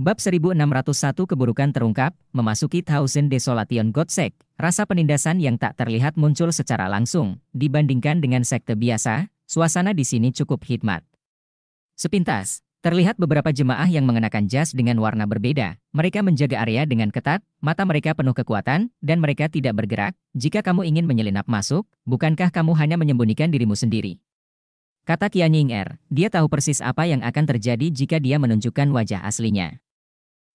Bab 1601 keburukan terungkap, memasuki Thousand Desolation Godsek, rasa penindasan yang tak terlihat muncul secara langsung, dibandingkan dengan sekte biasa, suasana di sini cukup hikmat. Sepintas, terlihat beberapa jemaah yang mengenakan jas dengan warna berbeda, mereka menjaga area dengan ketat, mata mereka penuh kekuatan, dan mereka tidak bergerak, jika kamu ingin menyelinap masuk, bukankah kamu hanya menyembunyikan dirimu sendiri? Kata Kianying Er, dia tahu persis apa yang akan terjadi jika dia menunjukkan wajah aslinya.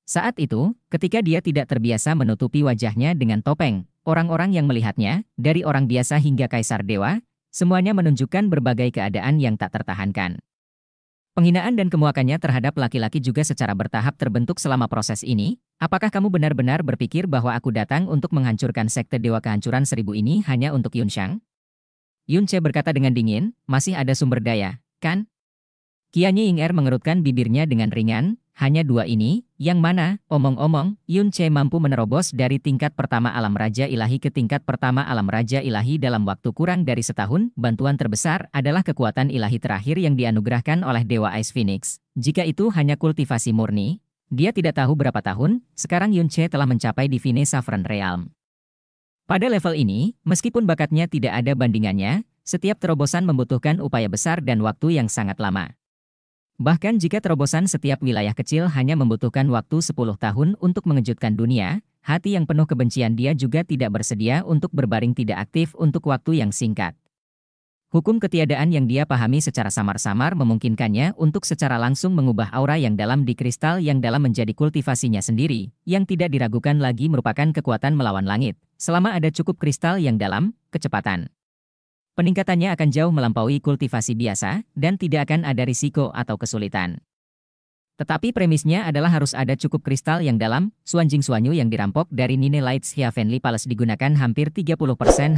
Saat itu, ketika dia tidak terbiasa menutupi wajahnya dengan topeng, orang-orang yang melihatnya, dari orang biasa hingga kaisar dewa, semuanya menunjukkan berbagai keadaan yang tak tertahankan. Penghinaan dan kemuakannya terhadap laki-laki juga secara bertahap terbentuk selama proses ini. Apakah kamu benar-benar berpikir bahwa aku datang untuk menghancurkan sekte Dewa Kehancuran Seribu ini hanya untuk Yun Shang? Yun Che berkata dengan dingin, masih ada sumber daya, kan? Kianyi Ying Er mengerutkan bibirnya dengan ringan, hanya dua ini, yang mana, omong-omong, Yun Che mampu menerobos dari tingkat pertama alam raja ilahi ke tingkat pertama alam raja ilahi dalam waktu kurang dari setahun, bantuan terbesar adalah kekuatan ilahi terakhir yang dianugerahkan oleh Dewa Ice Phoenix. Jika itu hanya kultivasi murni, dia tidak tahu berapa tahun, sekarang Yun Che telah mencapai Divine Saffron Realm. Pada level ini, meskipun bakatnya tidak ada bandingannya, setiap terobosan membutuhkan upaya besar dan waktu yang sangat lama. Bahkan jika terobosan setiap wilayah kecil hanya membutuhkan waktu 10 tahun untuk mengejutkan dunia, hati yang penuh kebencian dia juga tidak bersedia untuk berbaring tidak aktif untuk waktu yang singkat. Hukum ketiadaan yang dia pahami secara samar-samar memungkinkannya untuk secara langsung mengubah aura yang dalam di kristal yang dalam menjadi kultivasinya sendiri, yang tidak diragukan lagi merupakan kekuatan melawan langit, selama ada cukup kristal yang dalam, kecepatan, peningkatannya akan jauh melampaui kultivasi biasa dan tidak akan ada risiko atau kesulitan. Tetapi premisnya adalah harus ada cukup kristal yang dalam, suanjing suanyu yang dirampok dari Nine Lights Heavenly Palace digunakan hampir 30%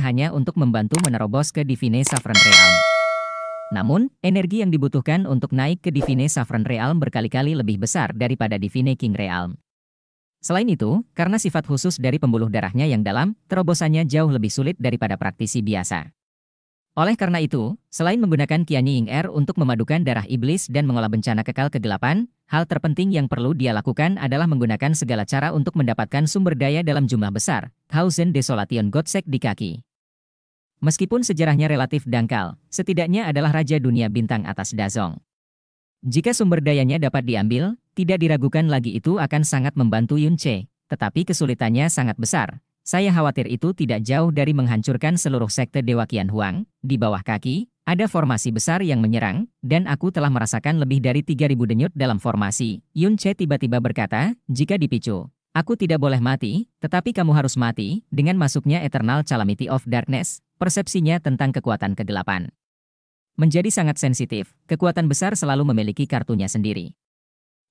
hanya untuk membantu menerobos ke Divine Saffron Realm. Namun, energi yang dibutuhkan untuk naik ke Divine Saffron Realm berkali-kali lebih besar daripada Divine King Realm. Selain itu, karena sifat khusus dari pembuluh darahnya yang dalam, terobosannya jauh lebih sulit daripada praktisi biasa. Oleh karena itu, selain menggunakan Qian Air untuk memadukan darah iblis dan mengolah bencana kekal kegelapan, hal terpenting yang perlu dia lakukan adalah menggunakan segala cara untuk mendapatkan sumber daya dalam jumlah besar, Thousand Desolation Godsek di kaki. Meskipun sejarahnya relatif dangkal, setidaknya adalah raja dunia bintang atas Dazong. Jika sumber dayanya dapat diambil, tidak diragukan lagi itu akan sangat membantu Yun Che, tetapi kesulitannya sangat besar, saya khawatir itu tidak jauh dari menghancurkan seluruh sekte Dewa kian Huang. Di bawah kaki, ada formasi besar yang menyerang, dan aku telah merasakan lebih dari 3.000 denyut dalam formasi. Yun Che tiba-tiba berkata, jika dipicu, aku tidak boleh mati, tetapi kamu harus mati, dengan masuknya Eternal Calamity of Darkness, persepsinya tentang kekuatan kegelapan. Menjadi sangat sensitif, kekuatan besar selalu memiliki kartunya sendiri.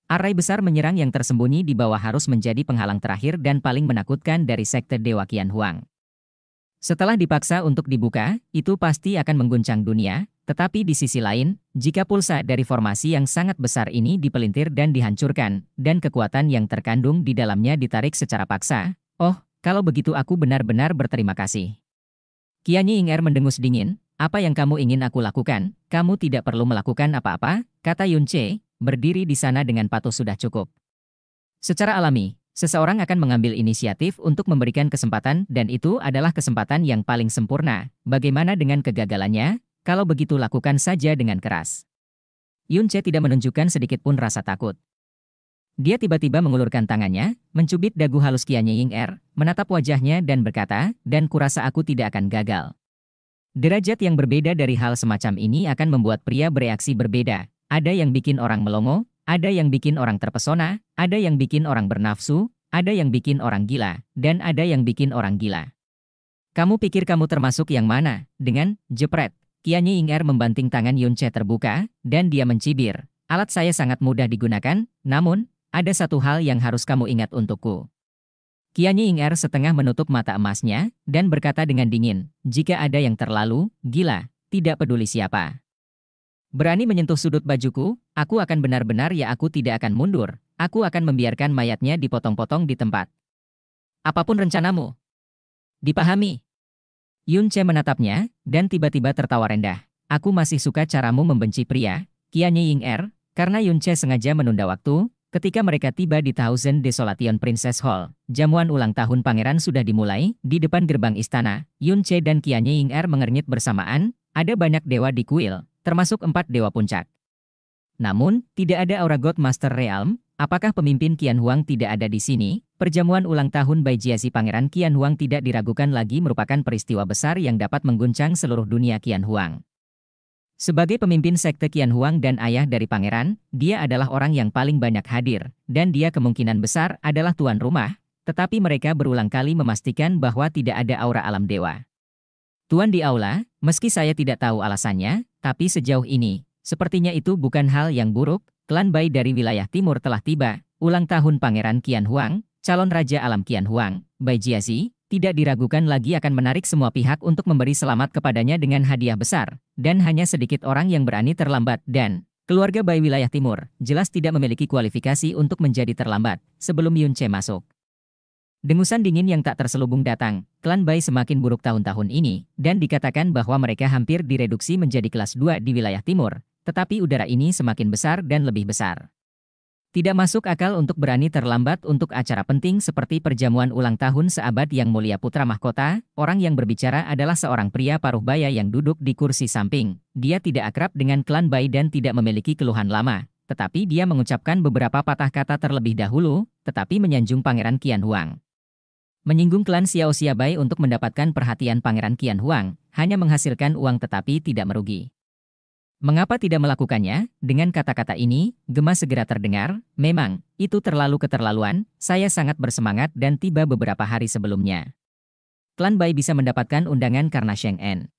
Array besar menyerang yang tersembunyi di bawah harus menjadi penghalang terakhir dan paling menakutkan dari sekte Dewa Kian Huang. Setelah dipaksa untuk dibuka, itu pasti akan mengguncang dunia, tetapi di sisi lain, jika pulsa dari formasi yang sangat besar ini dipelintir dan dihancurkan, dan kekuatan yang terkandung di dalamnya ditarik secara paksa, oh, kalau begitu aku benar-benar berterima kasih. Kianyi Inger mendengus dingin, apa yang kamu ingin aku lakukan, kamu tidak perlu melakukan apa-apa, kata Yun Berdiri di sana dengan patuh sudah cukup. Secara alami, seseorang akan mengambil inisiatif untuk memberikan kesempatan dan itu adalah kesempatan yang paling sempurna. Bagaimana dengan kegagalannya? Kalau begitu lakukan saja dengan keras. Yun Che tidak menunjukkan sedikit pun rasa takut. Dia tiba-tiba mengulurkan tangannya, mencubit dagu halus Qianye Ying Er, menatap wajahnya dan berkata, dan kurasa aku tidak akan gagal. Derajat yang berbeda dari hal semacam ini akan membuat pria bereaksi berbeda, ada yang bikin orang melongo, ada yang bikin orang terpesona, ada yang bikin orang bernafsu, ada yang bikin orang gila, dan ada yang bikin orang gila. Kamu pikir kamu termasuk yang mana? Dengan jepret, Kianyi Inger membanting tangan Yunce terbuka, dan dia mencibir. Alat saya sangat mudah digunakan, namun, ada satu hal yang harus kamu ingat untukku. Kianyi Inger setengah menutup mata emasnya, dan berkata dengan dingin, jika ada yang terlalu, gila, tidak peduli siapa. Berani menyentuh sudut bajuku, aku akan benar-benar ya aku tidak akan mundur. Aku akan membiarkan mayatnya dipotong-potong di tempat. Apapun rencanamu. Dipahami. Yun Che menatapnya, dan tiba-tiba tertawa rendah. Aku masih suka caramu membenci pria, Kianye Ying Er, karena Yun Che sengaja menunda waktu, ketika mereka tiba di Thousand Desolation Princess Hall, jamuan ulang tahun pangeran sudah dimulai, di depan gerbang istana, Yun Che dan Kianye Ying Er mengernyit bersamaan, ada banyak dewa di kuil, termasuk empat dewa puncak. Namun, tidak ada aura God Master Realm, apakah pemimpin Qian Huang tidak ada di sini? Perjamuan ulang tahun Bai Jiazi Pangeran Qian Huang tidak diragukan lagi merupakan peristiwa besar yang dapat mengguncang seluruh dunia Qian Huang. Sebagai pemimpin sekte Qian Huang dan ayah dari pangeran, dia adalah orang yang paling banyak hadir, dan dia kemungkinan besar adalah tuan rumah, tetapi mereka berulang kali memastikan bahwa tidak ada aura alam dewa. Tuan di aula, meski saya tidak tahu alasannya, tapi sejauh ini, sepertinya itu bukan hal yang buruk, klan Bai dari wilayah timur telah tiba, ulang tahun Pangeran Qian Huang, calon Raja Alam Qian Huang, Bai Jiazi, tidak diragukan lagi akan menarik semua pihak untuk memberi selamat kepadanya dengan hadiah besar, dan hanya sedikit orang yang berani terlambat dan keluarga Bai wilayah timur jelas tidak memiliki kualifikasi untuk menjadi terlambat sebelum Yun Che masuk. Dengusan dingin yang tak terselubung datang, klan Bai semakin buruk tahun-tahun ini, dan dikatakan bahwa mereka hampir direduksi menjadi kelas 2 di wilayah timur, tetapi udara ini semakin besar dan lebih besar. Tidak masuk akal untuk berani terlambat untuk acara penting seperti perjamuan ulang tahun seabad yang mulia putra mahkota, orang yang berbicara adalah seorang pria paruh baya yang duduk di kursi samping. Dia tidak akrab dengan klan Bai dan tidak memiliki keluhan lama, tetapi dia mengucapkan beberapa patah kata terlebih dahulu, tetapi menyanjung Pangeran Qian Huang. Menyinggung klan Xiao Xiaobai untuk mendapatkan perhatian Pangeran Qian Huang, hanya menghasilkan uang tetapi tidak merugi. Mengapa tidak melakukannya? Dengan kata-kata ini, gemas segera terdengar, memang, itu terlalu keterlaluan, saya sangat bersemangat dan tiba beberapa hari sebelumnya. Klan Bai bisa mendapatkan undangan karena Sheng En.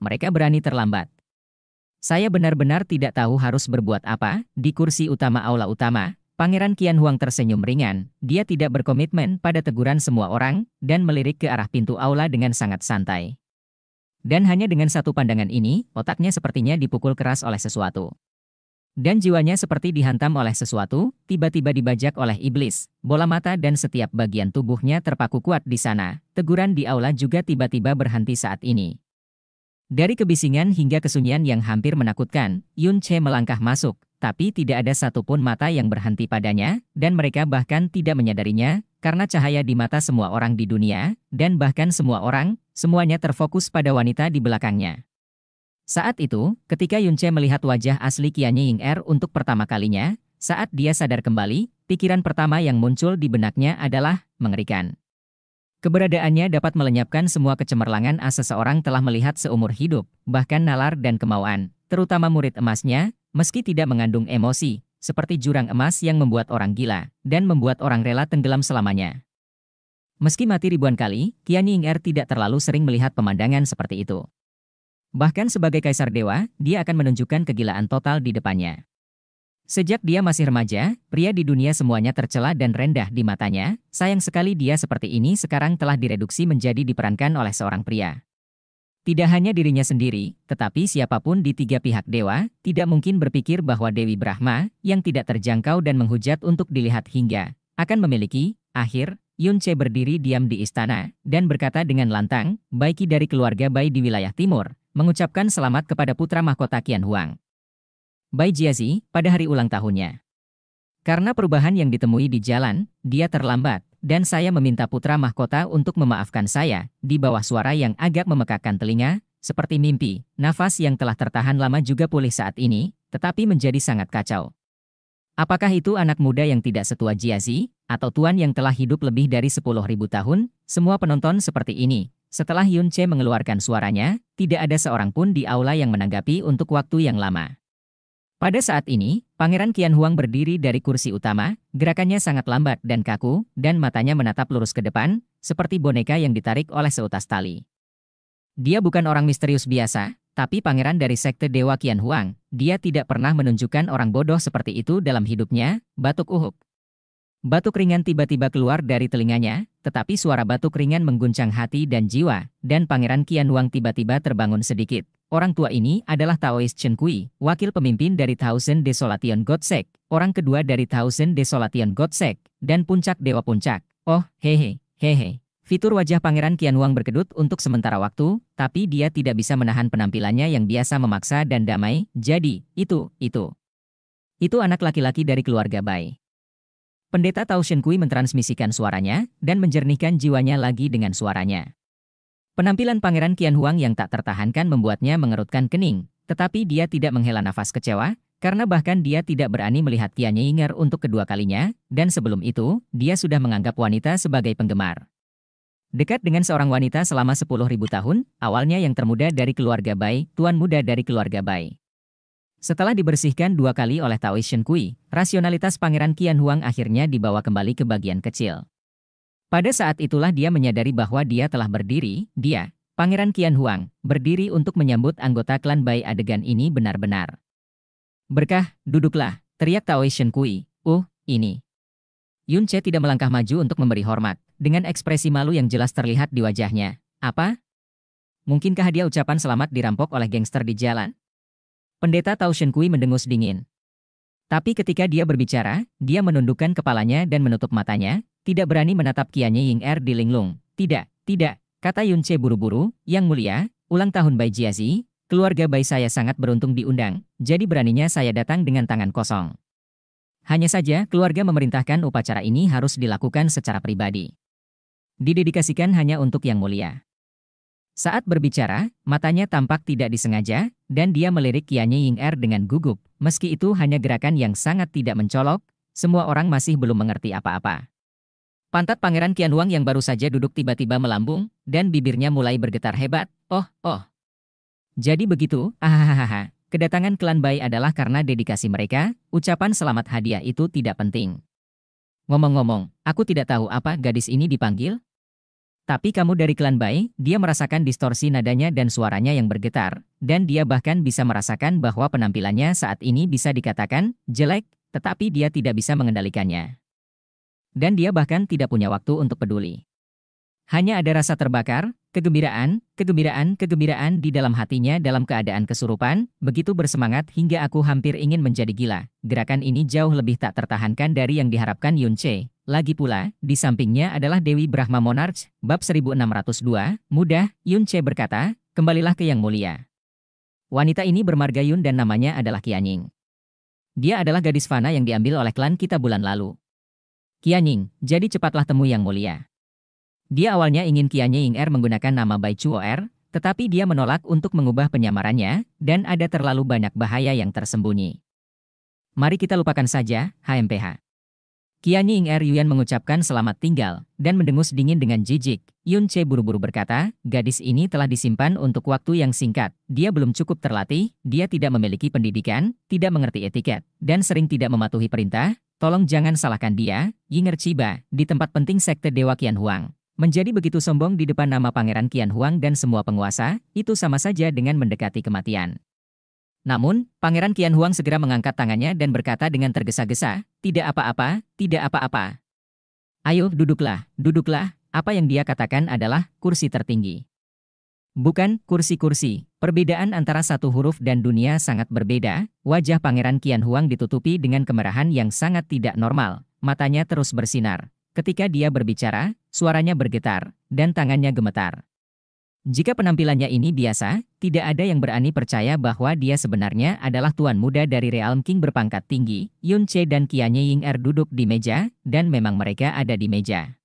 Mereka berani terlambat. Saya benar-benar tidak tahu harus berbuat apa, di kursi utama aula utama, Pangeran Qian Huang tersenyum ringan, dia tidak berkomitmen pada teguran semua orang, dan melirik ke arah pintu aula dengan sangat santai. Dan hanya dengan satu pandangan ini, otaknya sepertinya dipukul keras oleh sesuatu. Dan jiwanya seperti dihantam oleh sesuatu, tiba-tiba dibajak oleh iblis, bola mata dan setiap bagian tubuhnya terpaku kuat di sana, teguran di aula juga tiba-tiba berhenti saat ini. Dari kebisingan hingga kesunyian yang hampir menakutkan, Yun Che melangkah masuk, tapi tidak ada satupun mata yang berhenti padanya, dan mereka bahkan tidak menyadarinya, karena cahaya di mata semua orang di dunia, dan bahkan semua orang, semuanya terfokus pada wanita di belakangnya. Saat itu, ketika Yunche melihat wajah asli Qianye Ying Er untuk pertama kalinya, saat dia sadar kembali, pikiran pertama yang muncul di benaknya adalah mengerikan. Keberadaannya dapat melenyapkan semua kecemerlangan as seseorang telah melihat seumur hidup, bahkan nalar dan kemauan, terutama murid emasnya, meski tidak mengandung emosi, seperti jurang emas yang membuat orang gila dan membuat orang rela tenggelam selamanya. Meski mati ribuan kali, Qian Ying-er tidak terlalu sering melihat pemandangan seperti itu. Bahkan sebagai kaisar dewa, dia akan menunjukkan kegilaan total di depannya. Sejak dia masih remaja, pria di dunia semuanya tercela dan rendah di matanya, sayang sekali dia seperti ini sekarang telah direduksi menjadi diperankan oleh seorang pria. Tidak hanya dirinya sendiri, tetapi siapapun di tiga pihak dewa, tidak mungkin berpikir bahwa Dewi Brahma, yang tidak terjangkau dan menghujat untuk dilihat hingga, akan memiliki, akhir, Yunce berdiri diam di istana, dan berkata dengan lantang, Baiki dari keluarga Bai di wilayah timur, mengucapkan selamat kepada putra mahkota Kian Huang. Bai Jiazi, pada hari ulang tahunnya. Karena perubahan yang ditemui di jalan, dia terlambat, dan saya meminta putra mahkota untuk memaafkan saya, di bawah suara yang agak memekakkan telinga, seperti mimpi, nafas yang telah tertahan lama juga pulih saat ini, tetapi menjadi sangat kacau. Apakah itu anak muda yang tidak setua Jiazi, atau tuan yang telah hidup lebih dari 10.000 tahun, semua penonton seperti ini, setelah Yun Che mengeluarkan suaranya, tidak ada seorang pun di aula yang menanggapi untuk waktu yang lama. Pada saat ini, Pangeran Qian Huang berdiri dari kursi utama, gerakannya sangat lambat dan kaku, dan matanya menatap lurus ke depan, seperti boneka yang ditarik oleh seutas tali. Dia bukan orang misterius biasa, tapi pangeran dari sekte Dewa Qian Huang, dia tidak pernah menunjukkan orang bodoh seperti itu dalam hidupnya, batuk uhuk. Batuk ringan tiba-tiba keluar dari telinganya, tetapi suara batuk ringan mengguncang hati dan jiwa, dan pangeran Qian Huang tiba-tiba terbangun sedikit, Orang tua ini adalah Taoist Chen Kui, wakil pemimpin dari Thousand Desolation Sect, orang kedua dari Thousand Desolation Sect, dan puncak Dewa Puncak. Oh, hehe, hehe. Fitur wajah Pangeran Qian Wang berkedut untuk sementara waktu, tapi dia tidak bisa menahan penampilannya yang biasa memaksa dan damai, jadi, itu, itu. Itu anak laki-laki dari keluarga Bai. Pendeta Tao Shen Kui mentransmisikan suaranya, dan menjernihkan jiwanya lagi dengan suaranya. Penampilan Pangeran Qian Huang yang tak tertahankan membuatnya mengerutkan kening, tetapi dia tidak menghela nafas kecewa, karena bahkan dia tidak berani melihat Qian Yinger untuk kedua kalinya, dan sebelum itu, dia sudah menganggap wanita sebagai penggemar. Dekat dengan seorang wanita selama 10.000 tahun, awalnya yang termuda dari keluarga Bai, tuan muda dari keluarga Bai. Setelah dibersihkan dua kali oleh Shen Kui, rasionalitas Pangeran Qian Huang akhirnya dibawa kembali ke bagian kecil. Pada saat itulah dia menyadari bahwa dia telah berdiri, dia, Pangeran Qian Huang, berdiri untuk menyambut anggota klan Bai adegan ini benar-benar. Berkah, duduklah, teriak Tao Shen Kui, uh, ini. Yun Che tidak melangkah maju untuk memberi hormat, dengan ekspresi malu yang jelas terlihat di wajahnya. Apa? Mungkinkah dia ucapan selamat dirampok oleh gangster di jalan? Pendeta Tao Shen Kui mendengus dingin. Tapi ketika dia berbicara, dia menundukkan kepalanya dan menutup matanya, tidak berani menatap Kianye Ying Er di linglung. Tidak, tidak, kata Yunce buru-buru, yang mulia, ulang tahun Bai Jiazi, keluarga Bai saya sangat beruntung diundang, jadi beraninya saya datang dengan tangan kosong. Hanya saja keluarga memerintahkan upacara ini harus dilakukan secara pribadi. Didedikasikan hanya untuk yang mulia. Saat berbicara, matanya tampak tidak disengaja, dan dia melirik Kianye Ying Er dengan gugup, meski itu hanya gerakan yang sangat tidak mencolok, semua orang masih belum mengerti apa-apa. Pantat Pangeran Kian Wang yang baru saja duduk tiba-tiba melambung, dan bibirnya mulai bergetar hebat. Oh, oh. Jadi begitu, ahahaha. Kedatangan klan Bai adalah karena dedikasi mereka, ucapan selamat hadiah itu tidak penting. Ngomong-ngomong, aku tidak tahu apa gadis ini dipanggil. Tapi kamu dari klan Bai, dia merasakan distorsi nadanya dan suaranya yang bergetar, dan dia bahkan bisa merasakan bahwa penampilannya saat ini bisa dikatakan jelek, tetapi dia tidak bisa mengendalikannya dan dia bahkan tidak punya waktu untuk peduli. Hanya ada rasa terbakar, kegembiraan, kegembiraan, kegembiraan di dalam hatinya dalam keadaan kesurupan, begitu bersemangat hingga aku hampir ingin menjadi gila. Gerakan ini jauh lebih tak tertahankan dari yang diharapkan Yun Che. Lagi pula, di sampingnya adalah Dewi Brahma Monarch, bab 1602, mudah, Yun Che berkata, kembalilah ke yang mulia. Wanita ini bermarga Yun dan namanya adalah Kianying. Dia adalah gadis fana yang diambil oleh klan kita bulan lalu. Qianying, jadi cepatlah temui yang mulia. Dia awalnya ingin Qianying Er menggunakan nama Bai Chuo Er, tetapi dia menolak untuk mengubah penyamarannya, dan ada terlalu banyak bahaya yang tersembunyi. Mari kita lupakan saja, HMPH. Qianying Er Yuan mengucapkan selamat tinggal, dan mendengus dingin dengan jijik. Yun Che buru-buru berkata, gadis ini telah disimpan untuk waktu yang singkat. Dia belum cukup terlatih, dia tidak memiliki pendidikan, tidak mengerti etiket, dan sering tidak mematuhi perintah, Tolong jangan salahkan dia, Yinger Chiba, di tempat penting sekte Dewa Kian Huang. Menjadi begitu sombong di depan nama Pangeran Kian Huang dan semua penguasa, itu sama saja dengan mendekati kematian. Namun, Pangeran Kian Huang segera mengangkat tangannya dan berkata dengan tergesa-gesa, tidak apa-apa, tidak apa-apa. Ayo, duduklah, duduklah, apa yang dia katakan adalah kursi tertinggi. Bukan kursi-kursi. Perbedaan antara satu huruf dan dunia sangat berbeda. Wajah Pangeran Kian Huang ditutupi dengan kemerahan yang sangat tidak normal. Matanya terus bersinar. Ketika dia berbicara, suaranya bergetar dan tangannya gemetar. Jika penampilannya ini biasa, tidak ada yang berani percaya bahwa dia sebenarnya adalah tuan muda dari Realm King berpangkat tinggi. Yun Che dan Qian Ying Er duduk di meja, dan memang mereka ada di meja.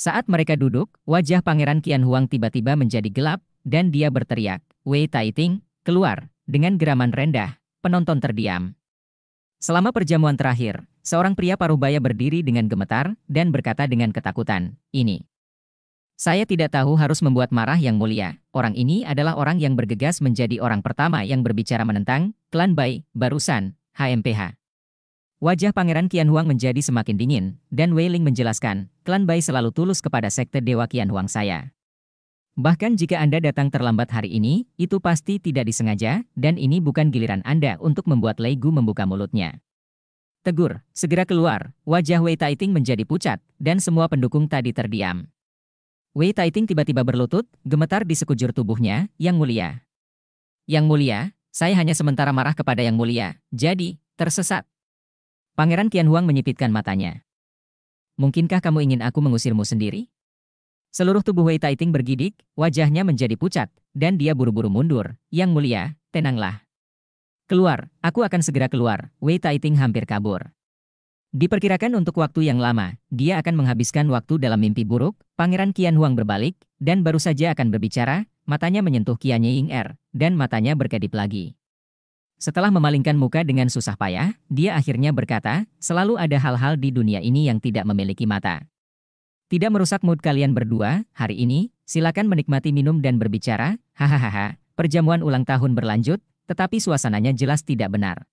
Saat mereka duduk, wajah Pangeran Kian Huang tiba-tiba menjadi gelap, dan dia berteriak, Wei Taiting, keluar, dengan geraman rendah, penonton terdiam. Selama perjamuan terakhir, seorang pria parubaya berdiri dengan gemetar dan berkata dengan ketakutan, ini. Saya tidak tahu harus membuat marah yang mulia. Orang ini adalah orang yang bergegas menjadi orang pertama yang berbicara menentang, klan Bai, barusan, HMPH. Wajah Pangeran Qian Huang menjadi semakin dingin, dan Wei Ling menjelaskan, klan Bai selalu tulus kepada sekte Dewa Qian Huang saya. Bahkan jika Anda datang terlambat hari ini, itu pasti tidak disengaja, dan ini bukan giliran Anda untuk membuat Lei Gu membuka mulutnya. Tegur, segera keluar, wajah Wei Taiting menjadi pucat, dan semua pendukung tadi terdiam. Wei Taiting tiba-tiba berlutut, gemetar di sekujur tubuhnya, Yang Mulia. Yang Mulia, saya hanya sementara marah kepada Yang Mulia, jadi, tersesat. Pangeran Tian Huang menyipitkan matanya. Mungkinkah kamu ingin aku mengusirmu sendiri? Seluruh tubuh Wei Taiting bergidik, wajahnya menjadi pucat, dan dia buru-buru mundur. Yang mulia, tenanglah. Keluar, aku akan segera keluar. Wei Taiting hampir kabur. Diperkirakan untuk waktu yang lama, dia akan menghabiskan waktu dalam mimpi buruk. Pangeran Qian Huang berbalik, dan baru saja akan berbicara, matanya menyentuh Qian Ying Er, dan matanya berkedip lagi. Setelah memalingkan muka dengan susah payah, dia akhirnya berkata, selalu ada hal-hal di dunia ini yang tidak memiliki mata. Tidak merusak mood kalian berdua, hari ini, silakan menikmati minum dan berbicara, hahaha, perjamuan ulang tahun berlanjut, tetapi suasananya jelas tidak benar.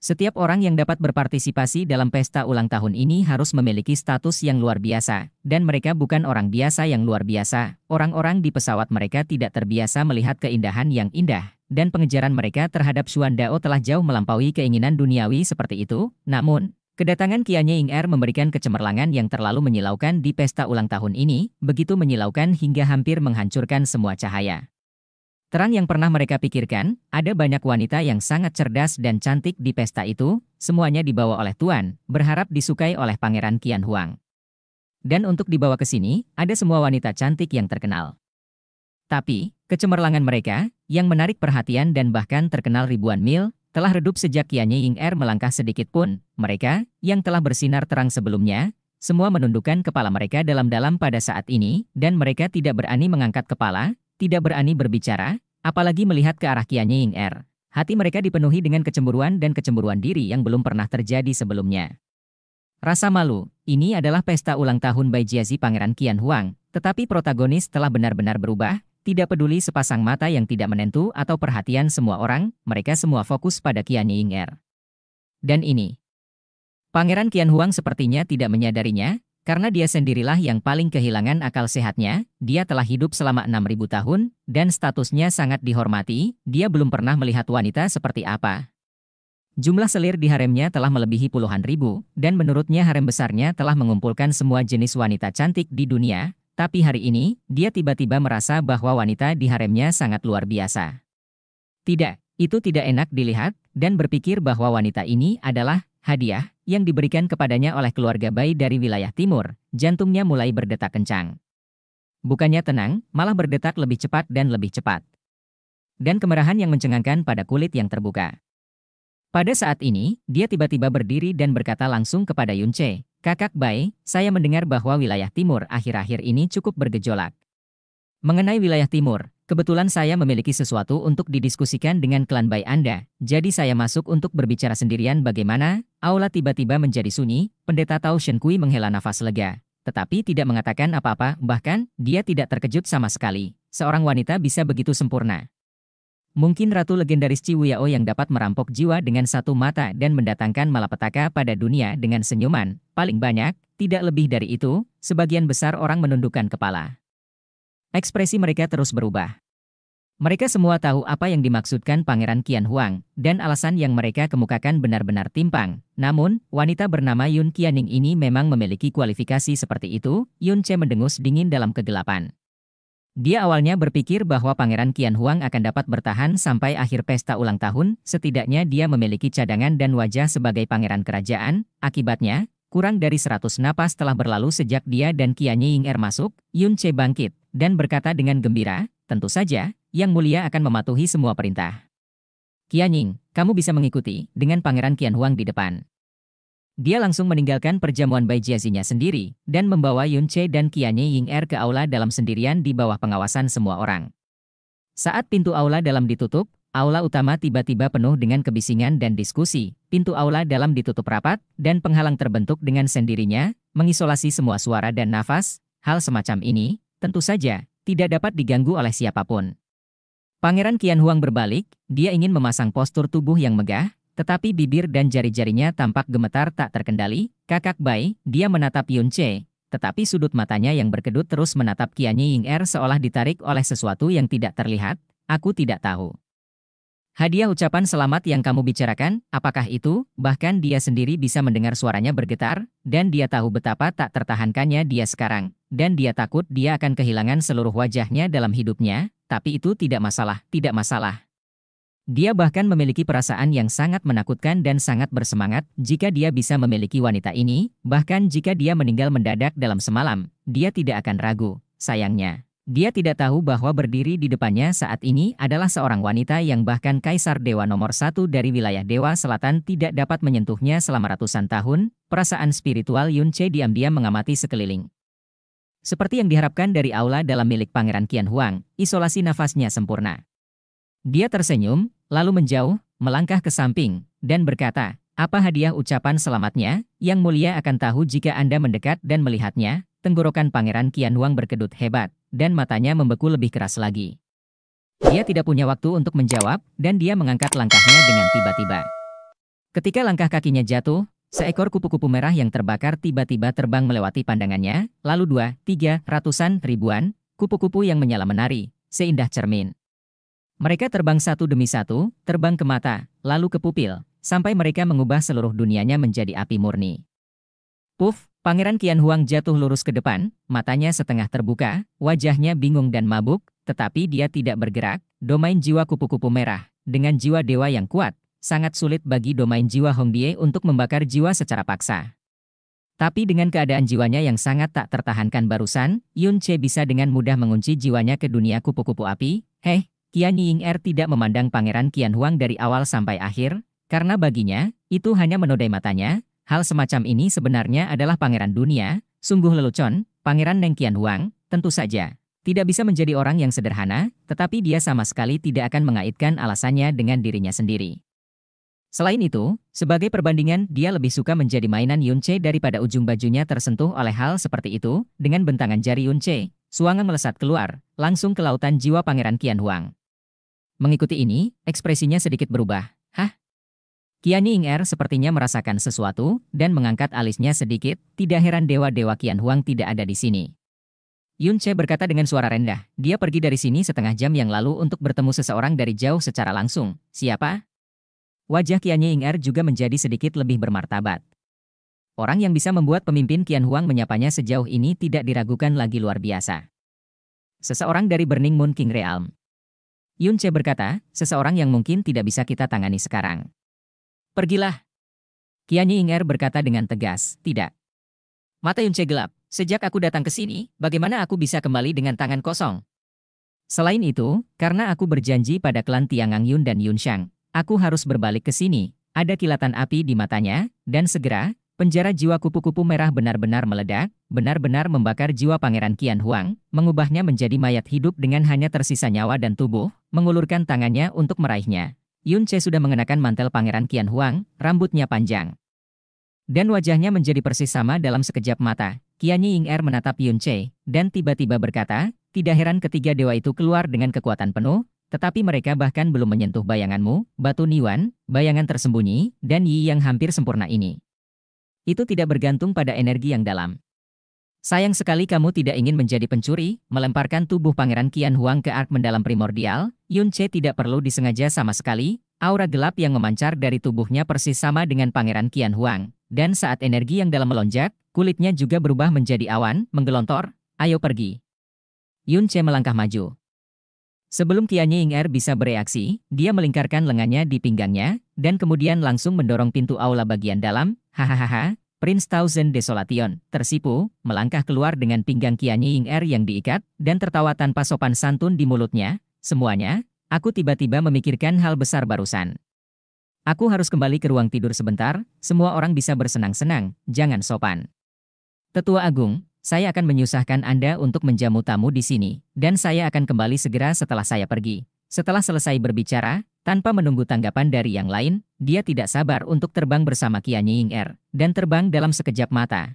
Setiap orang yang dapat berpartisipasi dalam pesta ulang tahun ini harus memiliki status yang luar biasa, dan mereka bukan orang biasa yang luar biasa. Orang-orang di pesawat mereka tidak terbiasa melihat keindahan yang indah, dan pengejaran mereka terhadap Dao telah jauh melampaui keinginan duniawi seperti itu. Namun, Kedatangan Kianye Ying Er memberikan kecemerlangan yang terlalu menyilaukan di pesta ulang tahun ini, begitu menyilaukan hingga hampir menghancurkan semua cahaya. Terang yang pernah mereka pikirkan, ada banyak wanita yang sangat cerdas dan cantik di pesta itu, semuanya dibawa oleh Tuan, berharap disukai oleh Pangeran Qian Huang. Dan untuk dibawa ke sini, ada semua wanita cantik yang terkenal. Tapi, kecemerlangan mereka, yang menarik perhatian dan bahkan terkenal ribuan mil, telah redup sejak Qian Ying Er melangkah sedikit pun, mereka, yang telah bersinar terang sebelumnya, semua menundukkan kepala mereka dalam-dalam pada saat ini, dan mereka tidak berani mengangkat kepala, tidak berani berbicara, apalagi melihat ke arah Kianya Ying Er. Hati mereka dipenuhi dengan kecemburuan dan kecemburuan diri yang belum pernah terjadi sebelumnya. Rasa malu, ini adalah pesta ulang tahun Bai Jiazi Pangeran Kian Huang, tetapi protagonis telah benar-benar berubah, tidak peduli sepasang mata yang tidak menentu atau perhatian semua orang, mereka semua fokus pada Qian Ying Er. Dan ini, Pangeran Kian Huang sepertinya tidak menyadarinya, karena dia sendirilah yang paling kehilangan akal sehatnya, dia telah hidup selama 6000 tahun, dan statusnya sangat dihormati, dia belum pernah melihat wanita seperti apa. Jumlah selir di haremnya telah melebihi puluhan ribu, dan menurutnya harem besarnya telah mengumpulkan semua jenis wanita cantik di dunia, tapi hari ini, dia tiba-tiba merasa bahwa wanita di haremnya sangat luar biasa. Tidak, itu tidak enak dilihat, dan berpikir bahwa wanita ini adalah hadiah yang diberikan kepadanya oleh keluarga bayi dari wilayah timur. Jantungnya mulai berdetak kencang. Bukannya tenang, malah berdetak lebih cepat dan lebih cepat. Dan kemerahan yang mencengangkan pada kulit yang terbuka. Pada saat ini, dia tiba-tiba berdiri dan berkata langsung kepada Yunce, Kakak Bai, saya mendengar bahwa wilayah timur akhir-akhir ini cukup bergejolak. Mengenai wilayah timur, kebetulan saya memiliki sesuatu untuk didiskusikan dengan klan bayi Anda, jadi saya masuk untuk berbicara sendirian bagaimana, aula tiba-tiba menjadi sunyi, pendeta Tao Shen Kui menghela nafas lega. Tetapi tidak mengatakan apa-apa, bahkan dia tidak terkejut sama sekali. Seorang wanita bisa begitu sempurna. Mungkin ratu legendaris Wuyao yang dapat merampok jiwa dengan satu mata dan mendatangkan malapetaka pada dunia dengan senyuman, paling banyak, tidak lebih dari itu, sebagian besar orang menundukkan kepala. Ekspresi mereka terus berubah. Mereka semua tahu apa yang dimaksudkan Pangeran Qian Huang, dan alasan yang mereka kemukakan benar-benar timpang. Namun, wanita bernama Yun Qianing ini memang memiliki kualifikasi seperti itu, Yun Che mendengus dingin dalam kegelapan. Dia awalnya berpikir bahwa Pangeran Qian Huang akan dapat bertahan sampai akhir pesta ulang tahun, setidaknya dia memiliki cadangan dan wajah sebagai pangeran kerajaan. Akibatnya, Kurang dari 100 napas telah berlalu sejak dia dan Kianyi Ying Er masuk, Yun Che bangkit, dan berkata dengan gembira, tentu saja, Yang Mulia akan mematuhi semua perintah. Kianying, kamu bisa mengikuti, dengan Pangeran Kian Huang di depan. Dia langsung meninggalkan perjamuan Bai Jiazinya sendiri, dan membawa Yun Che dan Kianye Ying Er ke aula dalam sendirian di bawah pengawasan semua orang. Saat pintu aula dalam ditutup, Aula utama tiba-tiba penuh dengan kebisingan dan diskusi, pintu aula dalam ditutup rapat, dan penghalang terbentuk dengan sendirinya, mengisolasi semua suara dan nafas, hal semacam ini, tentu saja, tidak dapat diganggu oleh siapapun. Pangeran Kian Huang berbalik, dia ingin memasang postur tubuh yang megah, tetapi bibir dan jari-jarinya tampak gemetar tak terkendali, kakak Bai, dia menatap Yun Che, tetapi sudut matanya yang berkedut terus menatap Kian Ying Er seolah ditarik oleh sesuatu yang tidak terlihat, aku tidak tahu. Hadiah ucapan selamat yang kamu bicarakan, apakah itu? Bahkan dia sendiri bisa mendengar suaranya bergetar, dan dia tahu betapa tak tertahankannya dia sekarang. Dan dia takut dia akan kehilangan seluruh wajahnya dalam hidupnya, tapi itu tidak masalah, tidak masalah. Dia bahkan memiliki perasaan yang sangat menakutkan dan sangat bersemangat jika dia bisa memiliki wanita ini, bahkan jika dia meninggal mendadak dalam semalam, dia tidak akan ragu, sayangnya. Dia tidak tahu bahwa berdiri di depannya saat ini adalah seorang wanita yang bahkan kaisar dewa nomor satu dari wilayah dewa selatan tidak dapat menyentuhnya selama ratusan tahun, perasaan spiritual Yun Che diam-diam mengamati sekeliling. Seperti yang diharapkan dari aula dalam milik Pangeran Qian Huang, isolasi nafasnya sempurna. Dia tersenyum, lalu menjauh, melangkah ke samping, dan berkata, apa hadiah ucapan selamatnya, yang mulia akan tahu jika Anda mendekat dan melihatnya, tenggorokan Pangeran Qian Huang berkedut hebat dan matanya membeku lebih keras lagi. Dia tidak punya waktu untuk menjawab, dan dia mengangkat langkahnya dengan tiba-tiba. Ketika langkah kakinya jatuh, seekor kupu-kupu merah yang terbakar tiba-tiba terbang melewati pandangannya, lalu dua, tiga, ratusan, ribuan, kupu-kupu yang menyala menari, seindah cermin. Mereka terbang satu demi satu, terbang ke mata, lalu ke pupil, sampai mereka mengubah seluruh dunianya menjadi api murni. Puff, Pangeran Qian Huang jatuh lurus ke depan, matanya setengah terbuka, wajahnya bingung dan mabuk, tetapi dia tidak bergerak. Domain jiwa kupu-kupu merah, dengan jiwa dewa yang kuat, sangat sulit bagi domain jiwa Hongdie untuk membakar jiwa secara paksa. Tapi dengan keadaan jiwanya yang sangat tak tertahankan barusan, Yun Che bisa dengan mudah mengunci jiwanya ke dunia kupu-kupu api. Heh, Qian Ying Er tidak memandang Pangeran Qian Huang dari awal sampai akhir, karena baginya, itu hanya menodai matanya, Hal semacam ini sebenarnya adalah pangeran dunia, sungguh lelucon, pangeran Neng Kian Huang, tentu saja. Tidak bisa menjadi orang yang sederhana, tetapi dia sama sekali tidak akan mengaitkan alasannya dengan dirinya sendiri. Selain itu, sebagai perbandingan, dia lebih suka menjadi mainan Yun Yunche daripada ujung bajunya tersentuh oleh hal seperti itu, dengan bentangan jari Yun Yunche. Suangan melesat keluar, langsung ke lautan jiwa Pangeran Kian Huang. Mengikuti ini, ekspresinya sedikit berubah. Hah, Kianyi Ing'er Er sepertinya merasakan sesuatu dan mengangkat alisnya sedikit, tidak heran dewa-dewa Qian Huang tidak ada di sini. Yun Che berkata dengan suara rendah, dia pergi dari sini setengah jam yang lalu untuk bertemu seseorang dari jauh secara langsung. Siapa? Wajah Kianyi Ing'er Er juga menjadi sedikit lebih bermartabat. Orang yang bisa membuat pemimpin Qian Huang menyapanya sejauh ini tidak diragukan lagi luar biasa. Seseorang dari Burning Moon King Realm. Yun Che berkata, seseorang yang mungkin tidak bisa kita tangani sekarang. Pergilah. Kianyi Inger berkata dengan tegas, tidak. Mata Yunce gelap, sejak aku datang ke sini, bagaimana aku bisa kembali dengan tangan kosong? Selain itu, karena aku berjanji pada klan Tiangang Yun dan Yun Shang, aku harus berbalik ke sini. Ada kilatan api di matanya, dan segera, penjara jiwa kupu-kupu merah benar-benar meledak, benar-benar membakar jiwa Pangeran Kian Huang, mengubahnya menjadi mayat hidup dengan hanya tersisa nyawa dan tubuh, mengulurkan tangannya untuk meraihnya. Yun Che sudah mengenakan mantel Pangeran Qian Huang, rambutnya panjang. Dan wajahnya menjadi persis sama dalam sekejap mata. Qian Ying Er menatap Yun Che, dan tiba-tiba berkata, tidak heran ketiga dewa itu keluar dengan kekuatan penuh, tetapi mereka bahkan belum menyentuh bayanganmu, batu niwan, bayangan tersembunyi, dan yi yang hampir sempurna ini. Itu tidak bergantung pada energi yang dalam. Sayang sekali kamu tidak ingin menjadi pencuri, melemparkan tubuh Pangeran Qian Huang ke ark mendalam primordial, Yun Che tidak perlu disengaja sama sekali, aura gelap yang memancar dari tubuhnya persis sama dengan Pangeran Qian Huang. Dan saat energi yang dalam melonjak, kulitnya juga berubah menjadi awan, menggelontor, ayo pergi. Yun Che melangkah maju. Sebelum Qian Ying Er bisa bereaksi, dia melingkarkan lengannya di pinggangnya, dan kemudian langsung mendorong pintu aula bagian dalam, hahaha, Prince Thousand Desolation, tersipu, melangkah keluar dengan pinggang Kianyi Ying Er yang diikat, dan tertawa tanpa sopan santun di mulutnya. Semuanya, aku tiba-tiba memikirkan hal besar barusan. Aku harus kembali ke ruang tidur sebentar, semua orang bisa bersenang-senang, jangan sopan. Tetua Agung, saya akan menyusahkan Anda untuk menjamu tamu di sini, dan saya akan kembali segera setelah saya pergi. Setelah selesai berbicara, tanpa menunggu tanggapan dari yang lain, dia tidak sabar untuk terbang bersama Qian Ying Er, dan terbang dalam sekejap mata.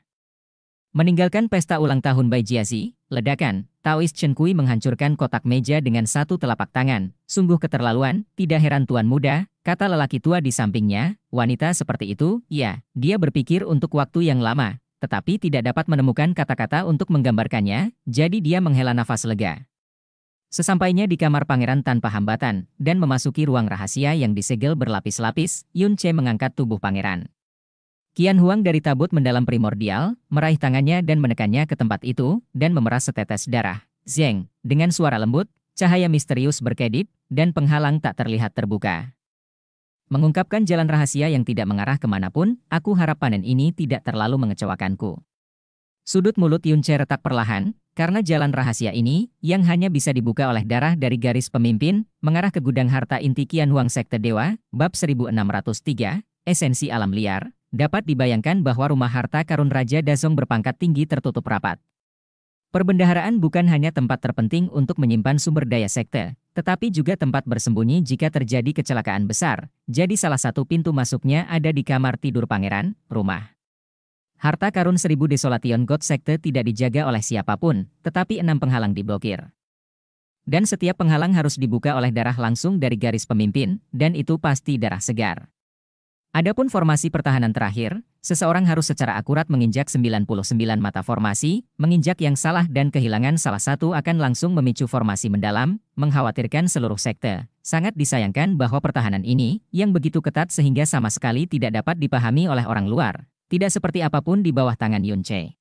Meninggalkan pesta ulang tahun Bai Jiazi, ledakan, Taoist Chen Kui menghancurkan kotak meja dengan satu telapak tangan. Sungguh keterlaluan, tidak heran tuan muda, kata lelaki tua di sampingnya, wanita seperti itu, ya, dia berpikir untuk waktu yang lama, tetapi tidak dapat menemukan kata-kata untuk menggambarkannya, jadi dia menghela nafas lega. Sesampainya di kamar pangeran tanpa hambatan, dan memasuki ruang rahasia yang disegel berlapis-lapis, Yun Che mengangkat tubuh pangeran. Kian Huang dari tabut mendalam primordial, meraih tangannya dan menekannya ke tempat itu, dan memeras setetes darah. Zeng, dengan suara lembut, cahaya misterius berkedip, dan penghalang tak terlihat terbuka. Mengungkapkan jalan rahasia yang tidak mengarah kemanapun, aku harap panen ini tidak terlalu mengecewakanku. Sudut mulut Yunce retak perlahan, karena jalan rahasia ini, yang hanya bisa dibuka oleh darah dari garis pemimpin, mengarah ke gudang harta inti kian Huang Sekte Dewa, bab 1603, esensi alam liar, dapat dibayangkan bahwa rumah harta karun Raja Dazong berpangkat tinggi tertutup rapat. Perbendaharaan bukan hanya tempat terpenting untuk menyimpan sumber daya sekte, tetapi juga tempat bersembunyi jika terjadi kecelakaan besar, jadi salah satu pintu masuknya ada di kamar tidur pangeran, rumah. Harta karun seribu desolation God sekte tidak dijaga oleh siapapun, tetapi enam penghalang diblokir. Dan setiap penghalang harus dibuka oleh darah langsung dari garis pemimpin, dan itu pasti darah segar. Adapun formasi pertahanan terakhir, seseorang harus secara akurat menginjak 99 mata formasi, menginjak yang salah dan kehilangan salah satu akan langsung memicu formasi mendalam, mengkhawatirkan seluruh sekte. Sangat disayangkan bahwa pertahanan ini, yang begitu ketat sehingga sama sekali tidak dapat dipahami oleh orang luar, tidak seperti apapun di bawah tangan Yun Che.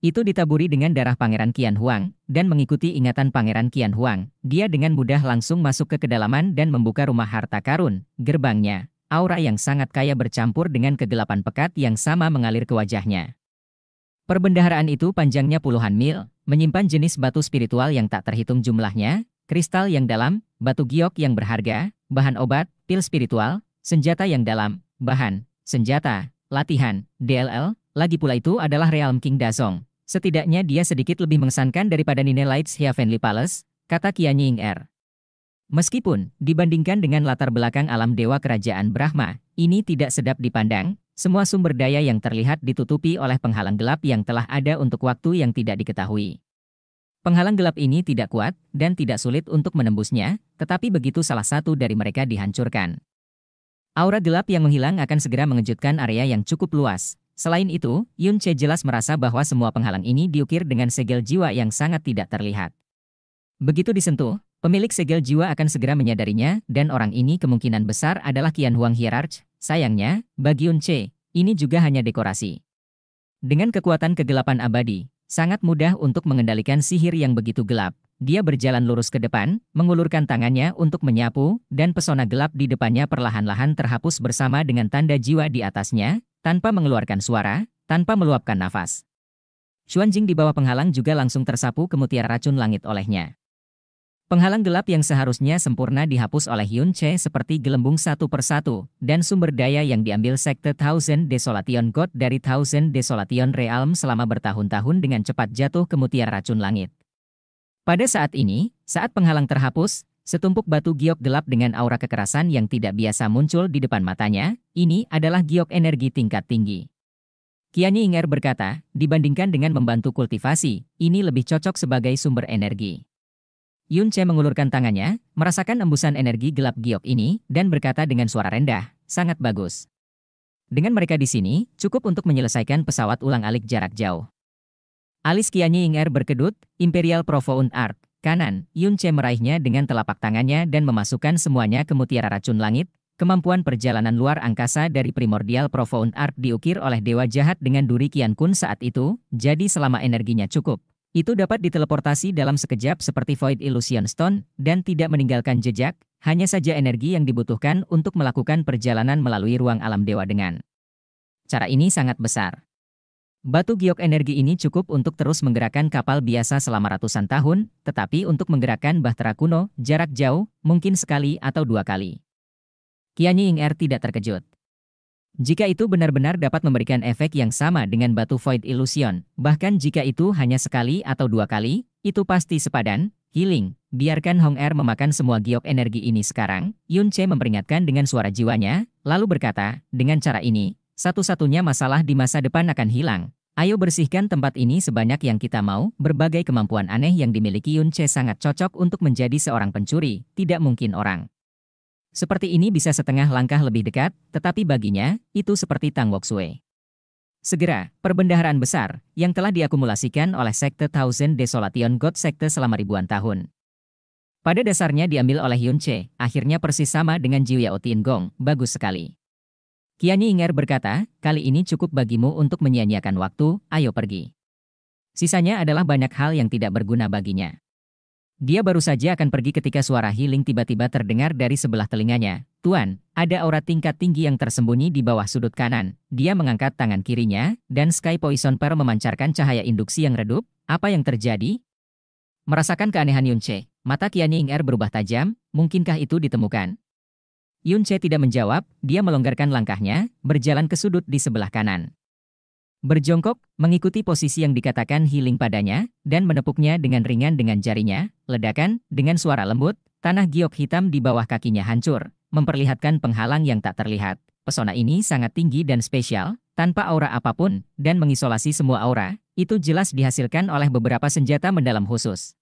Itu ditaburi dengan darah Pangeran Qian Huang, dan mengikuti ingatan Pangeran Qian Huang, dia dengan mudah langsung masuk ke kedalaman dan membuka rumah harta karun, gerbangnya. Aura yang sangat kaya bercampur dengan kegelapan pekat yang sama mengalir ke wajahnya. Perbendaharaan itu panjangnya puluhan mil, menyimpan jenis batu spiritual yang tak terhitung jumlahnya, kristal yang dalam, batu giok yang berharga, bahan obat, pil spiritual, senjata yang dalam, bahan, senjata, latihan, DLL, lagi pula itu adalah Realm King Dasong. Setidaknya dia sedikit lebih mengesankan daripada Nine Lights Heavenly Palace, kata Qian Ying Er. Meskipun, dibandingkan dengan latar belakang alam dewa kerajaan Brahma, ini tidak sedap dipandang, semua sumber daya yang terlihat ditutupi oleh penghalang gelap yang telah ada untuk waktu yang tidak diketahui. Penghalang gelap ini tidak kuat dan tidak sulit untuk menembusnya, tetapi begitu salah satu dari mereka dihancurkan, Aura gelap yang menghilang akan segera mengejutkan area yang cukup luas. Selain itu, Yun Che jelas merasa bahwa semua penghalang ini diukir dengan segel jiwa yang sangat tidak terlihat. Begitu disentuh, pemilik segel jiwa akan segera menyadarinya dan orang ini kemungkinan besar adalah Qian Huang Hierarch. Sayangnya, bagi Yun Che, ini juga hanya dekorasi. Dengan kekuatan kegelapan abadi, sangat mudah untuk mengendalikan sihir yang begitu gelap, dia berjalan lurus ke depan, mengulurkan tangannya untuk menyapu, dan pesona gelap di depannya perlahan-lahan terhapus bersama dengan tanda jiwa di atasnya, tanpa mengeluarkan suara, tanpa meluapkan nafas. Jing di bawah penghalang juga langsung tersapu ke mutiara racun langit olehnya. Penghalang gelap yang seharusnya sempurna dihapus oleh Yun Che seperti gelembung satu persatu, dan sumber daya yang diambil sekte Thousand Desolation God dari Thousand Desolation Realm selama bertahun-tahun dengan cepat jatuh ke mutiara racun langit. Pada saat ini, saat penghalang terhapus, setumpuk batu giok gelap dengan aura kekerasan yang tidak biasa muncul di depan matanya, ini adalah giok energi tingkat tinggi. Kiani Inger berkata, dibandingkan dengan membantu kultivasi, ini lebih cocok sebagai sumber energi. Yun Che mengulurkan tangannya, merasakan embusan energi gelap giok ini, dan berkata dengan suara rendah, sangat bagus. Dengan mereka di sini, cukup untuk menyelesaikan pesawat ulang alik jarak jauh. Alis Kianyi inger berkedut, Imperial Provo Art, kanan, Yun Che meraihnya dengan telapak tangannya dan memasukkan semuanya ke mutiara racun langit, kemampuan perjalanan luar angkasa dari primordial Provo Art diukir oleh dewa jahat dengan Duri Kian Kun saat itu, jadi selama energinya cukup. Itu dapat diteleportasi dalam sekejap seperti Void Illusion Stone, dan tidak meninggalkan jejak, hanya saja energi yang dibutuhkan untuk melakukan perjalanan melalui ruang alam dewa dengan. Cara ini sangat besar. Batu giok energi ini cukup untuk terus menggerakkan kapal biasa selama ratusan tahun, tetapi untuk menggerakkan bahtera kuno, jarak jauh, mungkin sekali atau dua kali. Kianyi Ying Er tidak terkejut. Jika itu benar-benar dapat memberikan efek yang sama dengan batu void illusion, bahkan jika itu hanya sekali atau dua kali, itu pasti sepadan, healing. Biarkan Hong Er memakan semua giok energi ini sekarang, Yun Che memperingatkan dengan suara jiwanya, lalu berkata, dengan cara ini, satu-satunya masalah di masa depan akan hilang. Ayo bersihkan tempat ini sebanyak yang kita mau, berbagai kemampuan aneh yang dimiliki Yun Che sangat cocok untuk menjadi seorang pencuri, tidak mungkin orang. Seperti ini bisa setengah langkah lebih dekat, tetapi baginya, itu seperti Tang Sui. Segera, perbendaharaan besar, yang telah diakumulasikan oleh Sekte Thousand Desolation God Sekte selama ribuan tahun. Pada dasarnya diambil oleh Yun Che, akhirnya persis sama dengan Jiuya Otin Gong, bagus sekali. Kiani Inger berkata, kali ini cukup bagimu untuk menyia-nyiakan waktu, ayo pergi. Sisanya adalah banyak hal yang tidak berguna baginya. Dia baru saja akan pergi ketika suara healing tiba-tiba terdengar dari sebelah telinganya. Tuan, ada aura tingkat tinggi yang tersembunyi di bawah sudut kanan. Dia mengangkat tangan kirinya, dan Sky Poison Pearl memancarkan cahaya induksi yang redup. Apa yang terjadi? Merasakan keanehan Yunche, mata Kiani Inger berubah tajam, mungkinkah itu ditemukan? Yun Che tidak menjawab, dia melonggarkan langkahnya, berjalan ke sudut di sebelah kanan. Berjongkok, mengikuti posisi yang dikatakan healing padanya, dan menepuknya dengan ringan dengan jarinya, ledakan, dengan suara lembut, tanah giok hitam di bawah kakinya hancur, memperlihatkan penghalang yang tak terlihat. Pesona ini sangat tinggi dan spesial, tanpa aura apapun, dan mengisolasi semua aura, itu jelas dihasilkan oleh beberapa senjata mendalam khusus.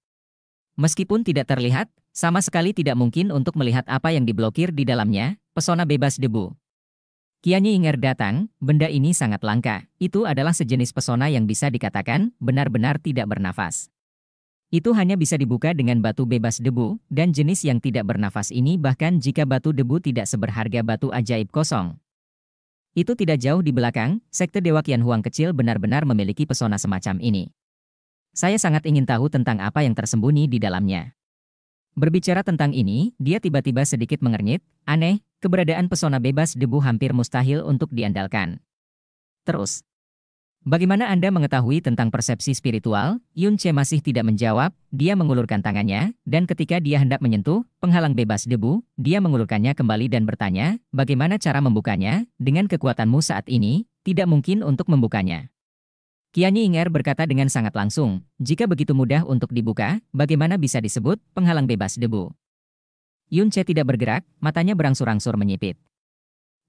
Meskipun tidak terlihat, sama sekali tidak mungkin untuk melihat apa yang diblokir di dalamnya, pesona bebas debu. Kianyi Inger datang, benda ini sangat langka. Itu adalah sejenis pesona yang bisa dikatakan benar-benar tidak bernafas. Itu hanya bisa dibuka dengan batu bebas debu, dan jenis yang tidak bernafas ini bahkan jika batu debu tidak seberharga batu ajaib kosong. Itu tidak jauh di belakang, sekte Dewa Huang kecil benar-benar memiliki pesona semacam ini. Saya sangat ingin tahu tentang apa yang tersembunyi di dalamnya. Berbicara tentang ini, dia tiba-tiba sedikit mengernyit, aneh, keberadaan pesona bebas debu hampir mustahil untuk diandalkan. Terus, bagaimana Anda mengetahui tentang persepsi spiritual? Yun Che masih tidak menjawab, dia mengulurkan tangannya, dan ketika dia hendak menyentuh, penghalang bebas debu, dia mengulurkannya kembali dan bertanya, bagaimana cara membukanya, dengan kekuatanmu saat ini, tidak mungkin untuk membukanya. Kianyi Inger berkata dengan sangat langsung, jika begitu mudah untuk dibuka, bagaimana bisa disebut penghalang bebas debu? Yun Che tidak bergerak, matanya berangsur-angsur menyipit.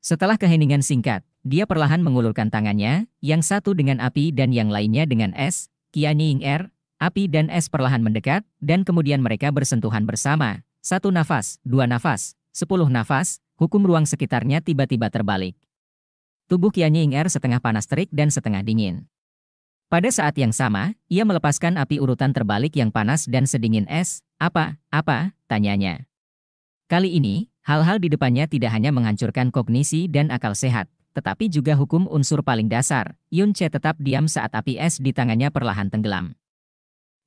Setelah keheningan singkat, dia perlahan mengulurkan tangannya, yang satu dengan api dan yang lainnya dengan es, Kianyi Inger, api dan es perlahan mendekat, dan kemudian mereka bersentuhan bersama, satu nafas, dua nafas, sepuluh nafas, hukum ruang sekitarnya tiba-tiba terbalik. Tubuh Kianyi Inger setengah panas terik dan setengah dingin. Pada saat yang sama, ia melepaskan api urutan terbalik yang panas dan sedingin es. Apa, apa, tanyanya. Kali ini, hal-hal di depannya tidak hanya menghancurkan kognisi dan akal sehat, tetapi juga hukum unsur paling dasar. Yun Che tetap diam saat api es di tangannya perlahan tenggelam.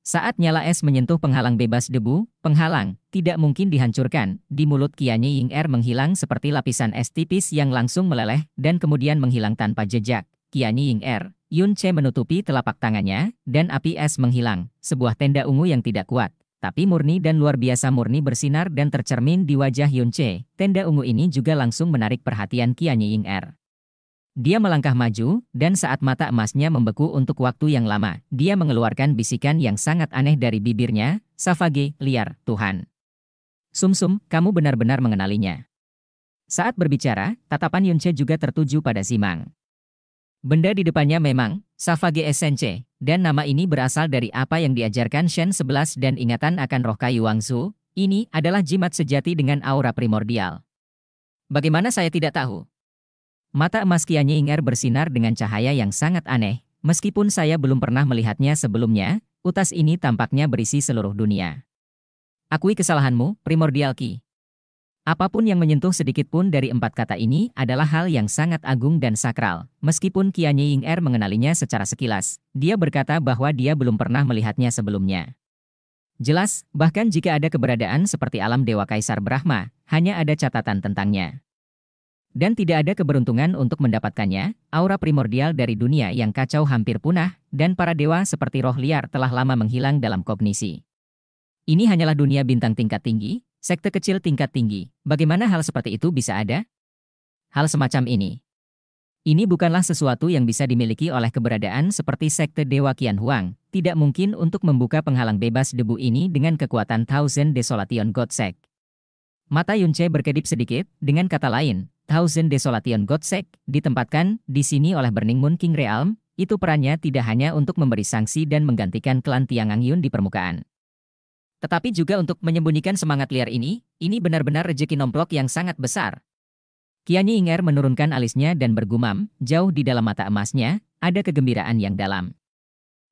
Saat nyala es menyentuh penghalang bebas debu, penghalang tidak mungkin dihancurkan. Di mulut Kianyi Ying Er menghilang seperti lapisan es tipis yang langsung meleleh dan kemudian menghilang tanpa jejak. Kianyi Ying Er Yun Che menutupi telapak tangannya, dan api es menghilang, sebuah tenda ungu yang tidak kuat, tapi murni dan luar biasa murni bersinar dan tercermin di wajah Yun Che. Tenda ungu ini juga langsung menarik perhatian Qian Ying Er. Dia melangkah maju, dan saat mata emasnya membeku untuk waktu yang lama, dia mengeluarkan bisikan yang sangat aneh dari bibirnya, Safage, liar, Tuhan. Sumsum, -sum, kamu benar-benar mengenalinya. Saat berbicara, tatapan Yunche juga tertuju pada Simang. Benda di depannya memang, Safage Essence, dan nama ini berasal dari apa yang diajarkan Shen 11 dan ingatan akan roh kayu Wangzu, ini adalah jimat sejati dengan aura primordial. Bagaimana saya tidak tahu? Mata emas kianyinger bersinar dengan cahaya yang sangat aneh, meskipun saya belum pernah melihatnya sebelumnya, utas ini tampaknya berisi seluruh dunia. Akui kesalahanmu, primordial Ki. Apapun yang menyentuh sedikit pun dari empat kata ini adalah hal yang sangat agung dan sakral. Meskipun Qianye Ying Er mengenalinya secara sekilas, dia berkata bahwa dia belum pernah melihatnya sebelumnya. Jelas, bahkan jika ada keberadaan seperti alam Dewa Kaisar Brahma, hanya ada catatan tentangnya. Dan tidak ada keberuntungan untuk mendapatkannya, aura primordial dari dunia yang kacau hampir punah, dan para dewa seperti roh liar telah lama menghilang dalam kognisi. Ini hanyalah dunia bintang tingkat tinggi, Sekte kecil tingkat tinggi. Bagaimana hal seperti itu bisa ada? Hal semacam ini. Ini bukanlah sesuatu yang bisa dimiliki oleh keberadaan seperti sekte Dewa Kian Huang. Tidak mungkin untuk membuka penghalang bebas debu ini dengan kekuatan Thousand Desolation God Sect. Mata Yunche berkedip sedikit, dengan kata lain, Thousand Desolation God Sect ditempatkan di sini oleh Burning Moon King Realm, itu perannya tidak hanya untuk memberi sanksi dan menggantikan klan Tiangang Yun di permukaan. Tetapi juga untuk menyembunyikan semangat liar ini, ini benar-benar rejeki nomplok yang sangat besar. Kiani Inger menurunkan alisnya dan bergumam, jauh di dalam mata emasnya, ada kegembiraan yang dalam.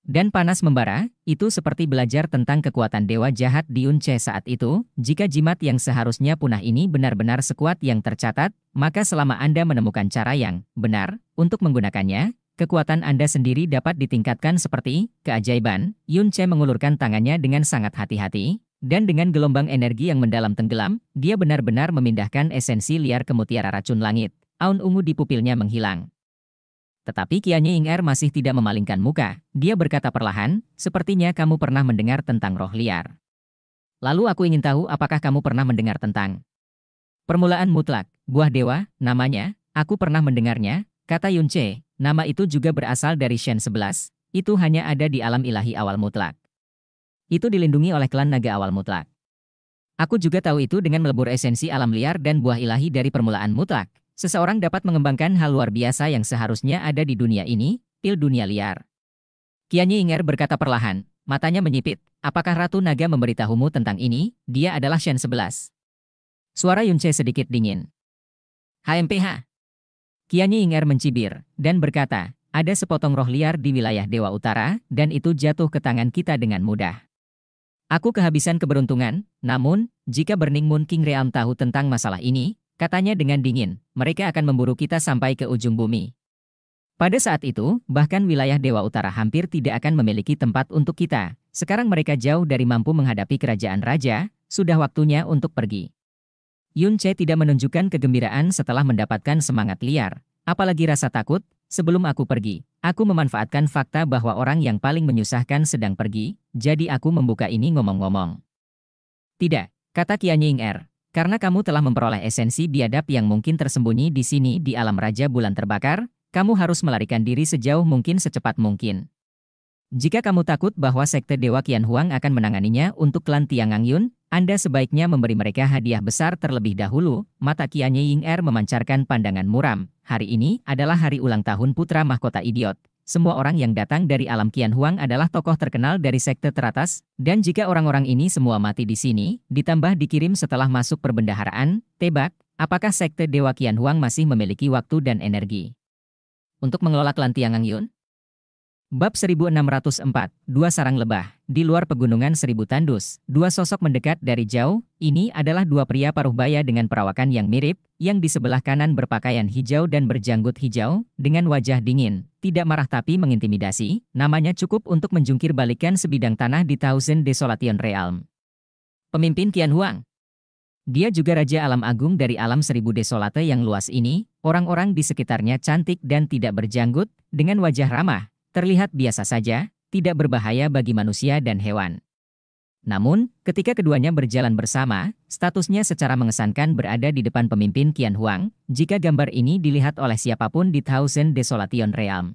Dan panas membara, itu seperti belajar tentang kekuatan dewa jahat di Unce saat itu, jika jimat yang seharusnya punah ini benar-benar sekuat yang tercatat, maka selama Anda menemukan cara yang benar untuk menggunakannya, kekuatan Anda sendiri dapat ditingkatkan seperti keajaiban. Yun Che mengulurkan tangannya dengan sangat hati-hati, dan dengan gelombang energi yang mendalam tenggelam, dia benar-benar memindahkan esensi liar ke mutiara racun langit. Aun ungu di pupilnya menghilang. Tetapi Kianye Ying Er masih tidak memalingkan muka. Dia berkata perlahan, sepertinya kamu pernah mendengar tentang roh liar. Lalu aku ingin tahu apakah kamu pernah mendengar tentang permulaan mutlak, buah dewa, namanya, aku pernah mendengarnya, kata Yun Che, Nama itu juga berasal dari Shen 11, itu hanya ada di alam ilahi awal mutlak. Itu dilindungi oleh klan naga awal mutlak. Aku juga tahu itu dengan melebur esensi alam liar dan buah ilahi dari permulaan mutlak. Seseorang dapat mengembangkan hal luar biasa yang seharusnya ada di dunia ini, pil dunia liar. Kianyi Inger berkata perlahan, matanya menyipit. Apakah Ratu Naga memberitahumu tentang ini? Dia adalah Shen 11. Suara Yunce sedikit dingin. HMPH, Kiani Inger mencibir, dan berkata, ada sepotong roh liar di wilayah Dewa Utara, dan itu jatuh ke tangan kita dengan mudah. Aku kehabisan keberuntungan, namun, jika Burning Moon King Realm tahu tentang masalah ini, katanya dengan dingin, mereka akan memburu kita sampai ke ujung bumi. Pada saat itu, bahkan wilayah Dewa Utara hampir tidak akan memiliki tempat untuk kita. Sekarang mereka jauh dari mampu menghadapi kerajaan raja, sudah waktunya untuk pergi. Yun Che tidak menunjukkan kegembiraan setelah mendapatkan semangat liar, apalagi rasa takut, sebelum aku pergi. Aku memanfaatkan fakta bahwa orang yang paling menyusahkan sedang pergi, jadi aku membuka ini ngomong-ngomong. Tidak, kata Qian Ying Er, karena kamu telah memperoleh esensi biadab yang mungkin tersembunyi di sini di alam Raja Bulan Terbakar, kamu harus melarikan diri sejauh mungkin secepat mungkin. Jika kamu takut bahwa sekte Dewa Kian Huang akan menanganinya untuk klan Tiangang Yun, Anda sebaiknya memberi mereka hadiah besar terlebih dahulu. Mata Qian Ying Er memancarkan pandangan muram. Hari ini adalah hari ulang tahun putra mahkota idiot. Semua orang yang datang dari alam Kian Huang adalah tokoh terkenal dari sekte teratas, dan jika orang-orang ini semua mati di sini, ditambah dikirim setelah masuk perbendaharaan, tebak, apakah sekte Dewa Kian Huang masih memiliki waktu dan energi? Untuk mengelola klan Tiangang Yun, Bab 1604, dua sarang lebah, di luar pegunungan seribu tandus, dua sosok mendekat dari jauh, ini adalah dua pria paruh baya dengan perawakan yang mirip, yang di sebelah kanan berpakaian hijau dan berjanggut hijau, dengan wajah dingin, tidak marah tapi mengintimidasi, namanya cukup untuk menjungkir balikan sebidang tanah di Thousand Desolation Realm. Pemimpin Tian Huang, dia juga Raja Alam Agung dari Alam Seribu Desolate yang luas ini, orang-orang di sekitarnya cantik dan tidak berjanggut, dengan wajah ramah, terlihat biasa saja, tidak berbahaya bagi manusia dan hewan. Namun, ketika keduanya berjalan bersama, statusnya secara mengesankan berada di depan pemimpin Qian Huang, jika gambar ini dilihat oleh siapapun di Thousand Desolation Realm.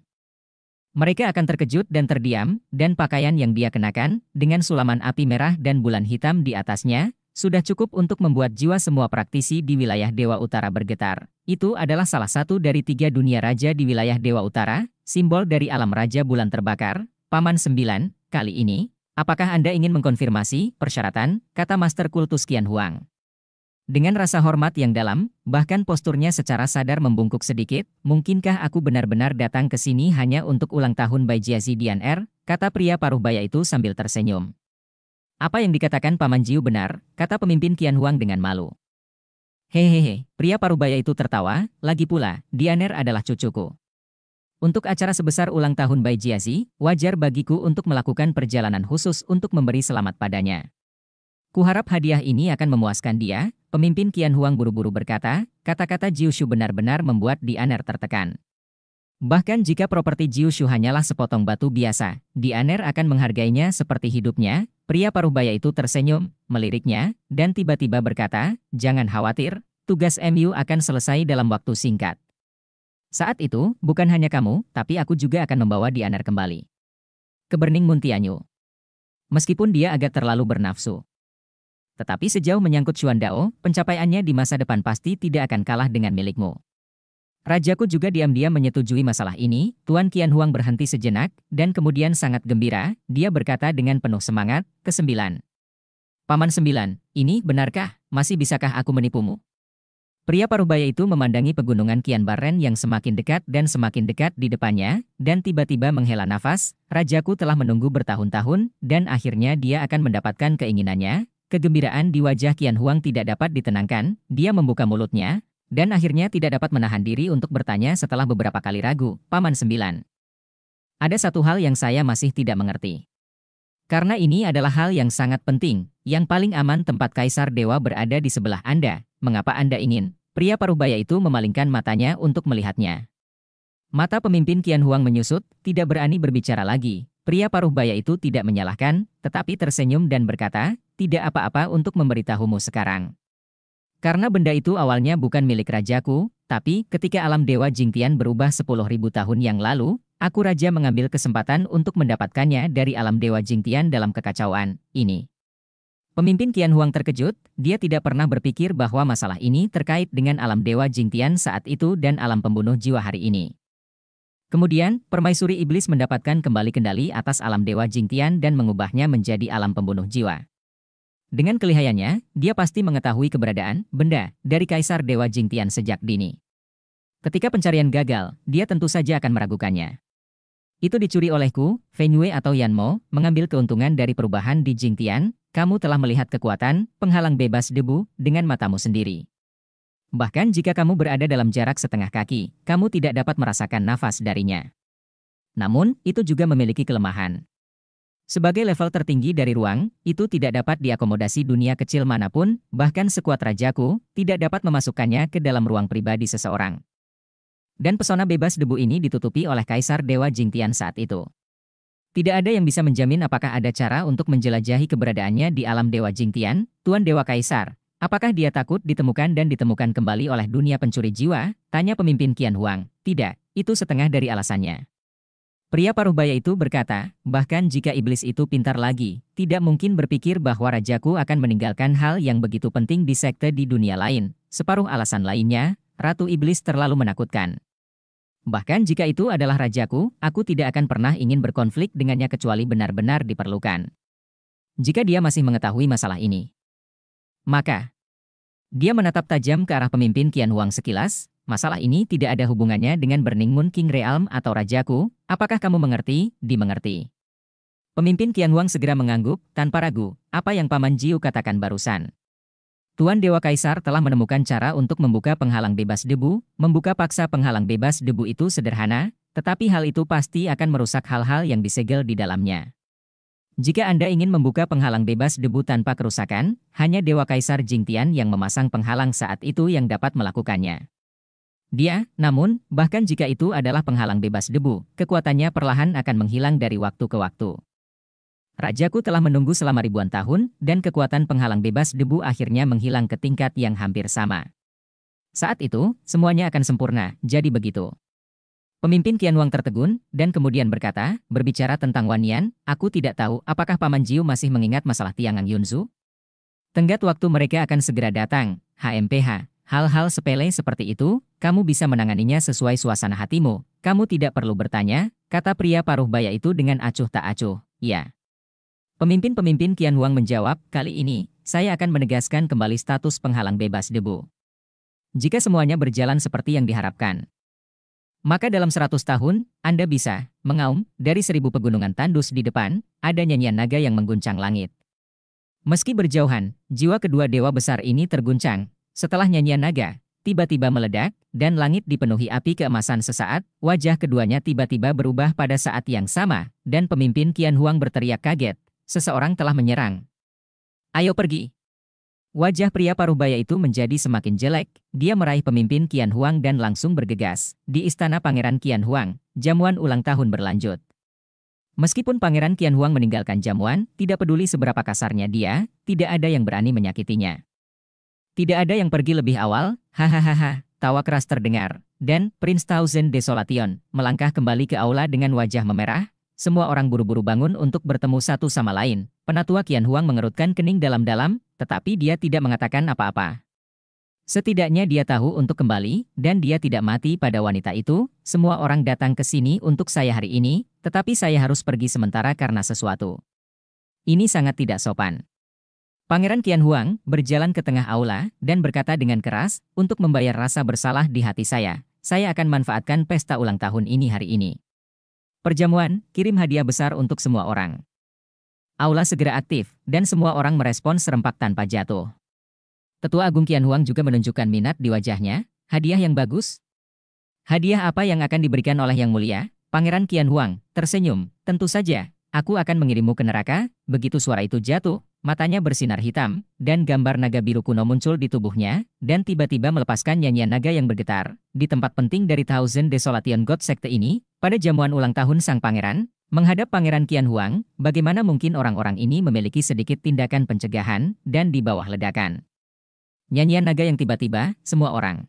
Mereka akan terkejut dan terdiam, dan pakaian yang dia kenakan, dengan sulaman api merah dan bulan hitam di atasnya, sudah cukup untuk membuat jiwa semua praktisi di wilayah Dewa Utara bergetar. Itu adalah salah satu dari tiga dunia raja di wilayah Dewa Utara, simbol dari alam Raja Bulan Terbakar, Paman Sembilan, kali ini. Apakah Anda ingin mengkonfirmasi persyaratan, kata Master Kultus Kian Huang. Dengan rasa hormat yang dalam, bahkan posturnya secara sadar membungkuk sedikit, mungkinkah aku benar-benar datang ke sini hanya untuk ulang tahun Bai Jiazi Dian Er, kata pria paruh baya itu sambil tersenyum. Apa yang dikatakan Paman Jiu benar, kata pemimpin Qian Huang dengan malu. Hehehe, pria parubaya itu tertawa, lagi pula, Dianer adalah cucuku. Untuk acara sebesar ulang tahun Bai Jiazi, wajar bagiku untuk melakukan perjalanan khusus untuk memberi selamat padanya. Kuharap hadiah ini akan memuaskan dia, pemimpin Qian Huang buru-buru berkata, kata-kata Jiu Shu benar-benar membuat Dianer tertekan. Bahkan jika properti Jiu Shu hanyalah sepotong batu biasa, Dianer akan menghargainya seperti hidupnya, Pria paruh baya itu tersenyum, meliriknya, dan tiba-tiba berkata, jangan khawatir, tugas MU akan selesai dalam waktu singkat. Saat itu, bukan hanya kamu, tapi aku juga akan membawa Dianer kembali. Keberning Muntianyu. Meskipun dia agak terlalu bernafsu. Tetapi sejauh menyangkut Dao, pencapaiannya di masa depan pasti tidak akan kalah dengan milikmu. Rajaku juga diam-diam menyetujui masalah ini, Tuan Kian Huang berhenti sejenak, dan kemudian sangat gembira, dia berkata dengan penuh semangat, kesembilan. Paman sembilan, ini benarkah, masih bisakah aku menipumu? Pria parubaya itu memandangi pegunungan Kian Baren yang semakin dekat dan semakin dekat di depannya, dan tiba-tiba menghela nafas, Rajaku telah menunggu bertahun-tahun, dan akhirnya dia akan mendapatkan keinginannya, Kegembiraan di wajah Kian Huang tidak dapat ditenangkan, dia membuka mulutnya, dan akhirnya tidak dapat menahan diri untuk bertanya setelah beberapa kali ragu, Paman Sembilan. Ada satu hal yang saya masih tidak mengerti. Karena ini adalah hal yang sangat penting, yang paling aman tempat Kaisar Dewa berada di sebelah Anda, mengapa Anda ingin? Pria paruh baya itu memalingkan matanya untuk melihatnya. Mata pemimpin Kian Huang menyusut, tidak berani berbicara lagi. Pria paruh baya itu tidak menyalahkan, tetapi tersenyum dan berkata, tidak apa-apa untuk memberitahumu sekarang. Karena benda itu awalnya bukan milik rajaku, tapi ketika alam dewa Jingtian berubah sepuluh ribu tahun yang lalu, aku raja mengambil kesempatan untuk mendapatkannya dari alam dewa Jingtian dalam kekacauan ini. Pemimpin Qian Huang terkejut, dia tidak pernah berpikir bahwa masalah ini terkait dengan alam dewa Jingtian saat itu dan alam pembunuh jiwa hari ini. Kemudian, permaisuri iblis mendapatkan kembali kendali atas alam dewa Jingtian dan mengubahnya menjadi alam pembunuh jiwa. Dengan kelihayannya, dia pasti mengetahui keberadaan benda dari Kaisar Dewa Jingtian sejak dini. Ketika pencarian gagal, dia tentu saja akan meragukannya. Itu dicuri olehku, Fenyue atau Yanmo, mengambil keuntungan dari perubahan di Jingtian, kamu telah melihat kekuatan penghalang bebas debu dengan matamu sendiri. Bahkan jika kamu berada dalam jarak setengah kaki, kamu tidak dapat merasakan nafas darinya. Namun, itu juga memiliki kelemahan. Sebagai level tertinggi dari ruang, itu tidak dapat diakomodasi dunia kecil manapun, bahkan sekuat rajaku, tidak dapat memasukkannya ke dalam ruang pribadi seseorang. Dan pesona bebas debu ini ditutupi oleh Kaisar Dewa Jingtian saat itu. Tidak ada yang bisa menjamin apakah ada cara untuk menjelajahi keberadaannya di alam Dewa Jingtian, Tuan Dewa Kaisar. Apakah dia takut ditemukan dan ditemukan kembali oleh dunia pencuri jiwa? Tanya pemimpin Qian Huang. Tidak, itu setengah dari alasannya. Pria paruh baya itu berkata, bahkan jika iblis itu pintar lagi, tidak mungkin berpikir bahwa rajaku akan meninggalkan hal yang begitu penting di sekte di dunia lain. Separuh alasan lainnya, Ratu Iblis terlalu menakutkan. Bahkan jika itu adalah rajaku, aku tidak akan pernah ingin berkonflik dengannya kecuali benar-benar diperlukan. Jika dia masih mengetahui masalah ini. Maka, dia menatap tajam ke arah pemimpin Qianhuang Huang sekilas, masalah ini tidak ada hubungannya dengan Burning Moon King Realm atau Rajaku, apakah kamu mengerti, dimengerti. Pemimpin Qianwang Wang segera mengangguk, tanpa ragu, apa yang Paman Jiu katakan barusan. Tuan Dewa Kaisar telah menemukan cara untuk membuka penghalang bebas debu. Membuka paksa penghalang bebas debu itu sederhana, tetapi hal itu pasti akan merusak hal-hal yang disegel di dalamnya. Jika Anda ingin membuka penghalang bebas debu tanpa kerusakan, hanya Dewa Kaisar Jingtian yang memasang penghalang saat itu yang dapat melakukannya. Dia, namun, bahkan jika itu adalah penghalang bebas debu, kekuatannya perlahan akan menghilang dari waktu ke waktu. Rajaku telah menunggu selama ribuan tahun, dan kekuatan penghalang bebas debu akhirnya menghilang ke tingkat yang hampir sama. Saat itu, semuanya akan sempurna, jadi begitu. Pemimpin Kianwang tertegun, dan kemudian berkata, berbicara tentang Wanian, aku tidak tahu apakah Paman Jiu masih mengingat masalah Tiangang Yunzu? Tenggat waktu mereka akan segera datang, HMPH, Hal-hal sepele seperti itu, kamu bisa menanganinya sesuai suasana hatimu. Kamu tidak perlu bertanya, kata pria paruh baya itu dengan acuh tak acuh. Ya. Pemimpin-pemimpin Kian Huang menjawab, kali ini, saya akan menegaskan kembali status penghalang bebas debu. Jika semuanya berjalan seperti yang diharapkan, maka dalam 100 tahun, Anda bisa mengaum dari seribu pegunungan tandus di depan, ada nyanyian naga yang mengguncang langit. Meski berjauhan, jiwa kedua dewa besar ini terguncang, setelah nyanyian naga, tiba-tiba meledak, dan langit dipenuhi api keemasan sesaat, wajah keduanya tiba-tiba berubah pada saat yang sama, dan pemimpin Kian Huang berteriak kaget, seseorang telah menyerang. Ayo pergi. Wajah pria Parubaya itu menjadi semakin jelek, dia meraih pemimpin Kian Huang dan langsung bergegas, di istana pangeran Kian Huang, jamuan ulang tahun berlanjut. Meskipun pangeran Kian Huang meninggalkan jamuan, tidak peduli seberapa kasarnya dia, tidak ada yang berani menyakitinya. Tidak ada yang pergi lebih awal, hahaha, tawa keras terdengar. Dan Prince Thousand Desolation melangkah kembali ke aula dengan wajah memerah. Semua orang buru-buru bangun untuk bertemu satu sama lain. Penatua Qian Huang mengerutkan kening dalam-dalam, tetapi dia tidak mengatakan apa-apa. Setidaknya dia tahu untuk kembali, dan dia tidak mati pada wanita itu. Semua orang datang ke sini untuk saya hari ini, tetapi saya harus pergi sementara karena sesuatu. Ini sangat tidak sopan. Pangeran Qian Huang berjalan ke tengah aula dan berkata dengan keras, untuk membayar rasa bersalah di hati saya, saya akan manfaatkan pesta ulang tahun ini hari ini. Perjamuan, kirim hadiah besar untuk semua orang. Aula segera aktif, dan semua orang merespon serempak tanpa jatuh. Tetua Agung Qian Huang juga menunjukkan minat di wajahnya, hadiah yang bagus. Hadiah apa yang akan diberikan oleh Yang Mulia? Pangeran Qian Huang tersenyum, tentu saja, aku akan mengirimmu ke neraka, begitu suara itu jatuh, matanya bersinar hitam, dan gambar naga biru kuno muncul di tubuhnya, dan tiba-tiba melepaskan nyanyian naga yang bergetar. Di tempat penting dari Thousand Desolation God Sekte ini, pada jamuan ulang tahun sang pangeran, menghadap pangeran Qian Huang, bagaimana mungkin orang-orang ini memiliki sedikit tindakan pencegahan dan di bawah ledakan. Nyanyian naga yang tiba-tiba, semua orang.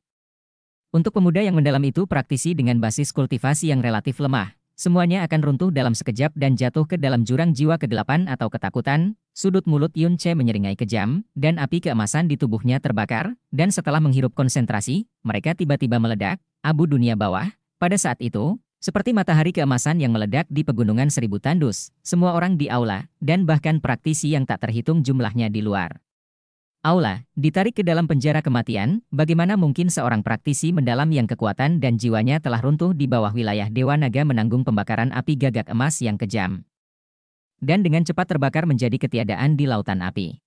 Untuk pemuda yang mendalam itu praktisi dengan basis kultivasi yang relatif lemah, Semuanya akan runtuh dalam sekejap dan jatuh ke dalam jurang jiwa kegelapan atau ketakutan. Sudut mulut Yun Che menyeringai kejam, dan api keemasan di tubuhnya terbakar, dan setelah menghirup konsentrasi, mereka tiba-tiba meledak, abu dunia bawah. Pada saat itu, seperti matahari keemasan yang meledak di pegunungan seribu tandus, semua orang di aula, dan bahkan praktisi yang tak terhitung jumlahnya di luar. Aula, ditarik ke dalam penjara kematian, bagaimana mungkin seorang praktisi mendalam yang kekuatan dan jiwanya telah runtuh di bawah wilayah Dewa Naga menanggung pembakaran api gagak emas yang kejam. Dan dengan cepat terbakar menjadi ketiadaan di lautan api.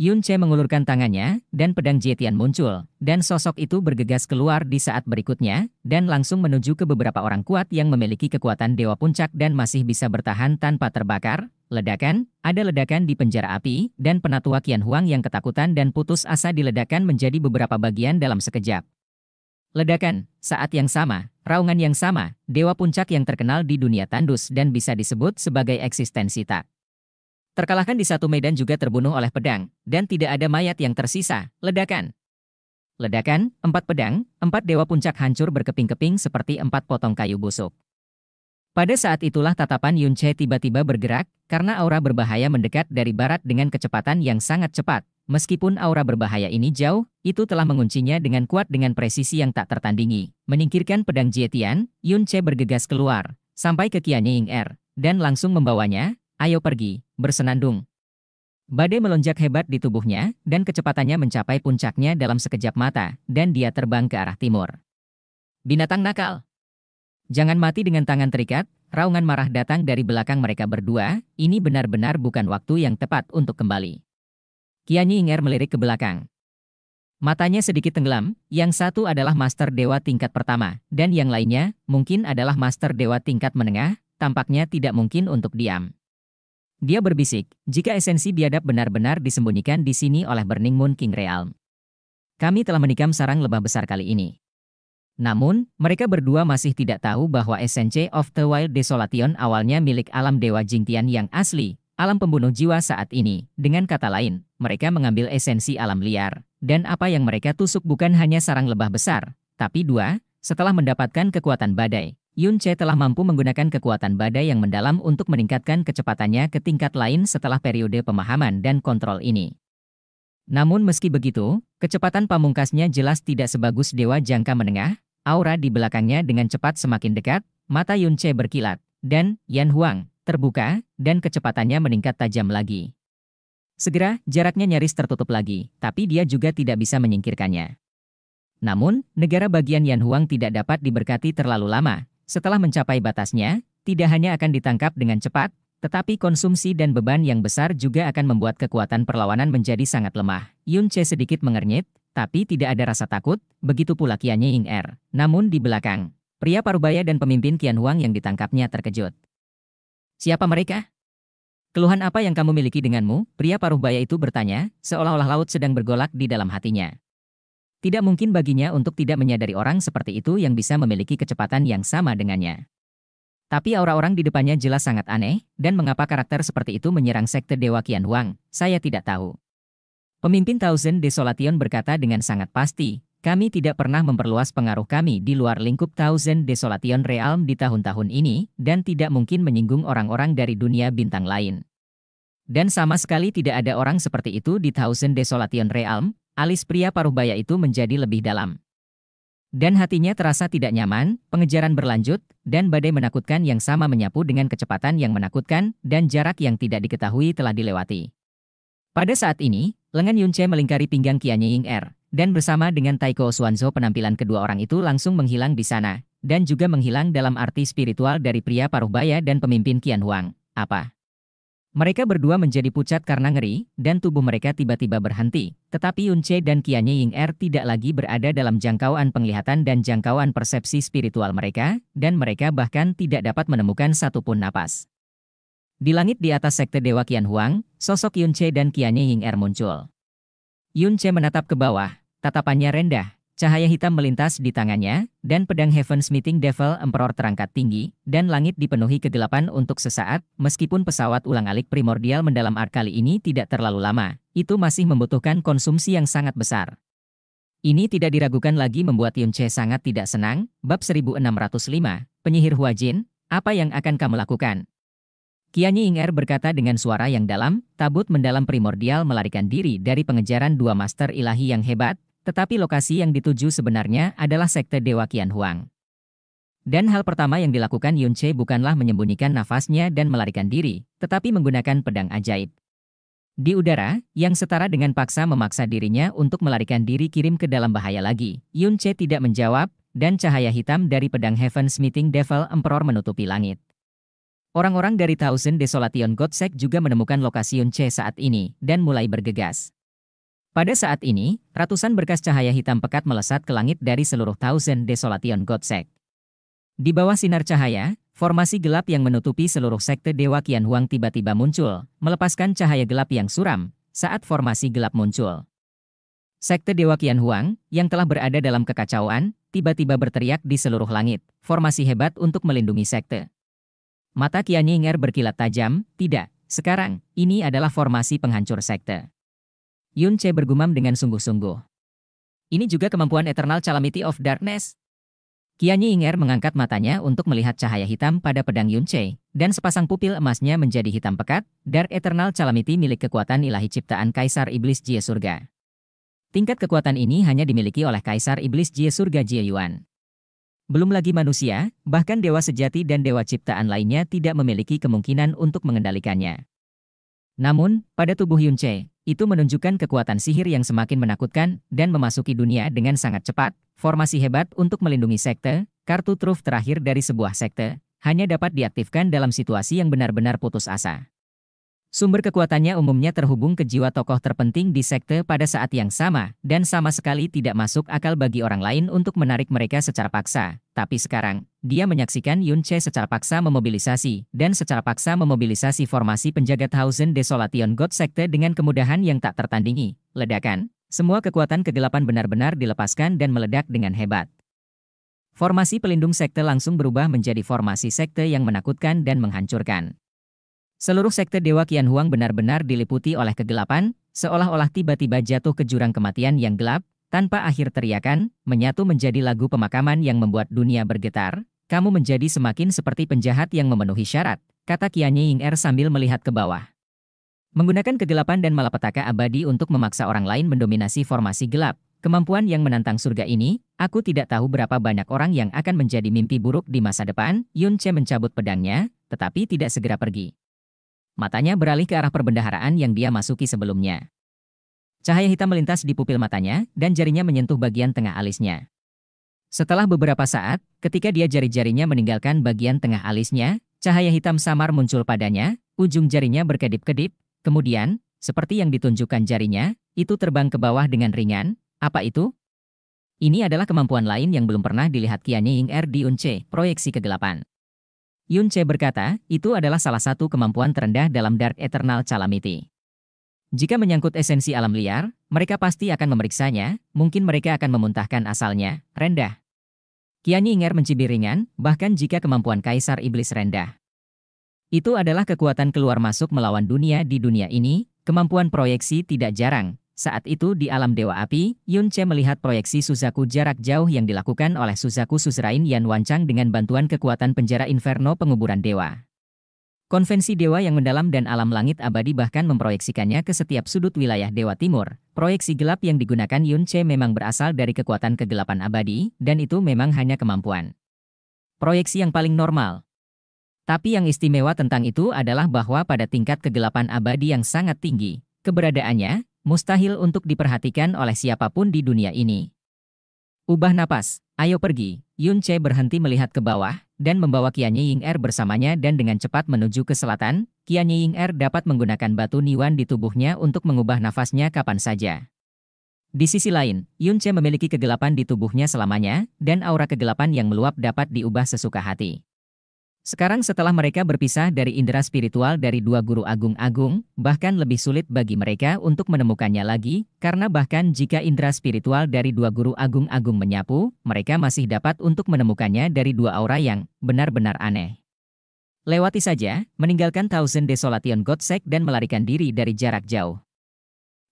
Yun Che mengulurkan tangannya, dan pedang Jetian muncul, dan sosok itu bergegas keluar di saat berikutnya, dan langsung menuju ke beberapa orang kuat yang memiliki kekuatan Dewa Puncak dan masih bisa bertahan tanpa terbakar. Ledakan, ada ledakan di penjara api, dan penatua Qian Huang yang ketakutan dan putus asa diledakan menjadi beberapa bagian dalam sekejap. Ledakan, saat yang sama, raungan yang sama, Dewa Puncak yang terkenal di dunia tandus dan bisa disebut sebagai eksistensi tak. Terkalahkan di satu medan juga terbunuh oleh pedang, dan tidak ada mayat yang tersisa, ledakan. Ledakan, empat pedang, empat dewa puncak hancur berkeping-keping seperti empat potong kayu busuk. Pada saat itulah tatapan Yun Che tiba-tiba bergerak, karena aura berbahaya mendekat dari barat dengan kecepatan yang sangat cepat. Meskipun aura berbahaya ini jauh, itu telah menguncinya dengan kuat dengan presisi yang tak tertandingi. Meningkirkan pedang Jietian, Yun Che bergegas keluar, sampai ke Kianying Er, dan langsung membawanya, ayo pergi, bersenandung. Badai melonjak hebat di tubuhnya, dan kecepatannya mencapai puncaknya dalam sekejap mata, dan dia terbang ke arah timur. Binatang nakal. Jangan mati dengan tangan terikat, raungan marah datang dari belakang mereka berdua, ini benar-benar bukan waktu yang tepat untuk kembali. Kianyi Inger melirik ke belakang. Matanya sedikit tenggelam, yang satu adalah master dewa tingkat pertama, dan yang lainnya, mungkin adalah master dewa tingkat menengah, tampaknya tidak mungkin untuk diam. Dia berbisik, jika esensi biadab benar-benar disembunyikan di sini oleh Burning Moon King Realm. Kami telah menikam sarang lebah besar kali ini. Namun, mereka berdua masih tidak tahu bahwa Essence of the Wild Desolation awalnya milik alam dewa Jingtian yang asli, alam pembunuh jiwa saat ini. Dengan kata lain, mereka mengambil esensi alam liar, dan apa yang mereka tusuk bukan hanya sarang lebah besar, tapi dua, setelah mendapatkan kekuatan badai, Yun Che telah mampu menggunakan kekuatan badai yang mendalam untuk meningkatkan kecepatannya ke tingkat lain setelah periode pemahaman dan kontrol ini. Namun meski begitu, kecepatan pamungkasnya jelas tidak sebagus dewa jangka menengah, aura di belakangnya dengan cepat semakin dekat, mata Yun Che berkilat, dan Yan Huang terbuka, dan kecepatannya meningkat tajam lagi. Segera, jaraknya nyaris tertutup lagi, tapi dia juga tidak bisa menyingkirkannya. Namun, negara bagian Yan Huang tidak dapat diberkati terlalu lama, setelah mencapai batasnya, tidak hanya akan ditangkap dengan cepat, tetapi konsumsi dan beban yang besar juga akan membuat kekuatan perlawanan menjadi sangat lemah. Yun Che sedikit mengernyit, tapi tidak ada rasa takut, begitu pula Qianye Ying Er. Namun di belakang, pria parubaya dan pemimpin Kian Huang yang ditangkapnya terkejut. Siapa mereka? Keluhan apa yang kamu miliki denganmu? Pria paruh baya itu bertanya, seolah-olah laut sedang bergolak di dalam hatinya. Tidak mungkin baginya untuk tidak menyadari orang seperti itu yang bisa memiliki kecepatan yang sama dengannya. Tapi aura orang di depannya jelas sangat aneh, dan mengapa karakter seperti itu menyerang sekte Dewa Kian Huang, saya tidak tahu. Pemimpin Thousand Desolation berkata dengan sangat pasti, kami tidak pernah memperluas pengaruh kami di luar lingkup Thousand Desolation Realm di tahun-tahun ini, dan tidak mungkin menyinggung orang-orang dari dunia bintang lain. Dan sama sekali tidak ada orang seperti itu di Thousand Desolation Realm, Alis pria paruh baya itu menjadi lebih dalam. Dan hatinya terasa tidak nyaman, pengejaran berlanjut, dan badai menakutkan yang sama menyapu dengan kecepatan yang menakutkan, dan jarak yang tidak diketahui telah dilewati. Pada saat ini, lengan Yunche melingkari pinggang Kianye Ying Er, dan bersama dengan Taiko Suanzo penampilan kedua orang itu langsung menghilang di sana, dan juga menghilang dalam arti spiritual dari pria paruh baya dan pemimpin Kian Huang. Apa? Mereka berdua menjadi pucat karena ngeri, dan tubuh mereka tiba-tiba berhenti. Tetapi Yun Yunche dan Kianye Ying Er tidak lagi berada dalam jangkauan penglihatan dan jangkauan persepsi spiritual mereka, dan mereka bahkan tidak dapat menemukan satupun napas. Di langit di atas sekte Dewa Qian Huang, sosok Yunche dan Kianye Ying Er muncul. Yun Yunche menatap ke bawah, tatapannya rendah, Cahaya hitam melintas di tangannya, dan pedang Heaven's Meeting Devil Emperor terangkat tinggi, dan langit dipenuhi kegelapan untuk sesaat, meskipun pesawat ulang-alik primordial mendalam art kali ini tidak terlalu lama, itu masih membutuhkan konsumsi yang sangat besar. Ini tidak diragukan lagi membuat Yun Che sangat tidak senang, bab 1605, penyihir Hua Jin, apa yang akan kamu lakukan? Kianyi Ing'er berkata dengan suara yang dalam, tabut mendalam primordial melarikan diri dari pengejaran dua master ilahi yang hebat, tetapi lokasi yang dituju sebenarnya adalah sekte Dewa Kian Huang. Dan hal pertama yang dilakukan Yun Che bukanlah menyembunyikan nafasnya dan melarikan diri, tetapi menggunakan pedang ajaib. Di udara, yang setara dengan paksa memaksa dirinya untuk melarikan diri kirim ke dalam bahaya lagi, Yun Che tidak menjawab, dan cahaya hitam dari pedang Heaven Smithing Devil Emperor menutupi langit. Orang-orang dari Thousand Desolation Godsec juga menemukan lokasi Yun Che saat ini, dan mulai bergegas. Pada saat ini, ratusan berkas cahaya hitam pekat melesat ke langit dari seluruh Thousand Desolation God Sect. Di bawah sinar cahaya, formasi gelap yang menutupi seluruh sekte Dewa Kian Huang tiba-tiba muncul, melepaskan cahaya gelap yang suram, saat formasi gelap muncul. Sekte Dewa Kian Huang, yang telah berada dalam kekacauan, tiba-tiba berteriak di seluruh langit, formasi hebat untuk melindungi sekte. Mata Kian Yinger berkilat tajam, tidak, sekarang, ini adalah formasi penghancur sekte. Yun Che bergumam dengan sungguh-sungguh. Ini juga kemampuan Eternal Calamity of Darkness. Kianyi Inger mengangkat matanya untuk melihat cahaya hitam pada pedang Yun Che, dan sepasang pupil emasnya menjadi hitam pekat, Dark Eternal Calamity milik kekuatan ilahi ciptaan Kaisar Iblis Jie Surga. Tingkat kekuatan ini hanya dimiliki oleh Kaisar Iblis Jie Surga Jie Yuan. Belum lagi manusia, bahkan dewa sejati dan dewa ciptaan lainnya tidak memiliki kemungkinan untuk mengendalikannya. Namun, pada tubuh Yunche, itu menunjukkan kekuatan sihir yang semakin menakutkan dan memasuki dunia dengan sangat cepat. Formasi hebat untuk melindungi sekte, kartu truf terakhir dari sebuah sekte, hanya dapat diaktifkan dalam situasi yang benar-benar putus asa. Sumber kekuatannya umumnya terhubung ke jiwa tokoh terpenting di sekte pada saat yang sama, dan sama sekali tidak masuk akal bagi orang lain untuk menarik mereka secara paksa. Tapi sekarang, dia menyaksikan Yun Che secara paksa memobilisasi, dan secara paksa memobilisasi formasi penjaga Thousand Desolation God Sekte dengan kemudahan yang tak tertandingi. Ledakan, semua kekuatan kegelapan benar-benar dilepaskan dan meledak dengan hebat. Formasi pelindung sekte langsung berubah menjadi formasi sekte yang menakutkan dan menghancurkan. Seluruh sekte Dewa Qian Huang benar-benar diliputi oleh kegelapan, seolah-olah tiba-tiba jatuh ke jurang kematian yang gelap, tanpa akhir teriakan, menyatu menjadi lagu pemakaman yang membuat dunia bergetar, kamu menjadi semakin seperti penjahat yang memenuhi syarat, kata Kianye Ying Er sambil melihat ke bawah. Menggunakan kegelapan dan malapetaka abadi untuk memaksa orang lain mendominasi formasi gelap, kemampuan yang menantang surga ini, aku tidak tahu berapa banyak orang yang akan menjadi mimpi buruk di masa depan, Yun Che mencabut pedangnya, tetapi tidak segera pergi. Matanya beralih ke arah perbendaharaan yang dia masuki sebelumnya. Cahaya hitam melintas di pupil matanya, dan jarinya menyentuh bagian tengah alisnya. Setelah beberapa saat, ketika dia jari-jarinya meninggalkan bagian tengah alisnya, cahaya hitam samar muncul padanya, ujung jarinya berkedip-kedip, kemudian, seperti yang ditunjukkan jarinya, itu terbang ke bawah dengan ringan, apa itu? Ini adalah kemampuan lain yang belum pernah dilihat Kianye Ying Er di Yunche, proyeksi kegelapan. Yunche berkata, itu adalah salah satu kemampuan terendah dalam Dark Eternal Calamity. Jika menyangkut esensi alam liar, mereka pasti akan memeriksanya, mungkin mereka akan memuntahkan asalnya, rendah. Kiani Inger mencibir ringan, bahkan jika kemampuan Kaisar Iblis rendah. Itu adalah kekuatan keluar masuk melawan dunia di dunia ini, kemampuan proyeksi tidak jarang. Saat itu di alam Dewa Api, Yun Che melihat proyeksi Suzaku jarak jauh yang dilakukan oleh Suzaku Suzerain Yan Wancang dengan bantuan kekuatan penjara Inferno penguburan Dewa. Konvensi dewa yang mendalam dan alam langit abadi bahkan memproyeksikannya ke setiap sudut wilayah Dewa Timur. Proyeksi gelap yang digunakan Yun Che memang berasal dari kekuatan kegelapan abadi, dan itu memang hanya kemampuan. Proyeksi yang paling normal. Tapi yang istimewa tentang itu adalah bahwa pada tingkat kegelapan abadi yang sangat tinggi, keberadaannya mustahil untuk diperhatikan oleh siapapun di dunia ini. Ubah napas, ayo pergi. Yun Che berhenti melihat ke bawah, dan membawa Qianye Ying Er bersamanya dan dengan cepat menuju ke selatan, Qianye Ying Er dapat menggunakan batu niwan di tubuhnya untuk mengubah nafasnya kapan saja. Di sisi lain, Yunche memiliki kegelapan di tubuhnya selamanya, dan aura kegelapan yang meluap dapat diubah sesuka hati. Sekarang setelah mereka berpisah dari indera spiritual dari dua guru agung-agung, bahkan lebih sulit bagi mereka untuk menemukannya lagi, karena bahkan jika indera spiritual dari dua guru agung-agung menyapu, mereka masih dapat untuk menemukannya dari dua aura yang benar-benar aneh. Lewati saja, meninggalkan Thousand Desolation Godsek dan melarikan diri dari jarak jauh.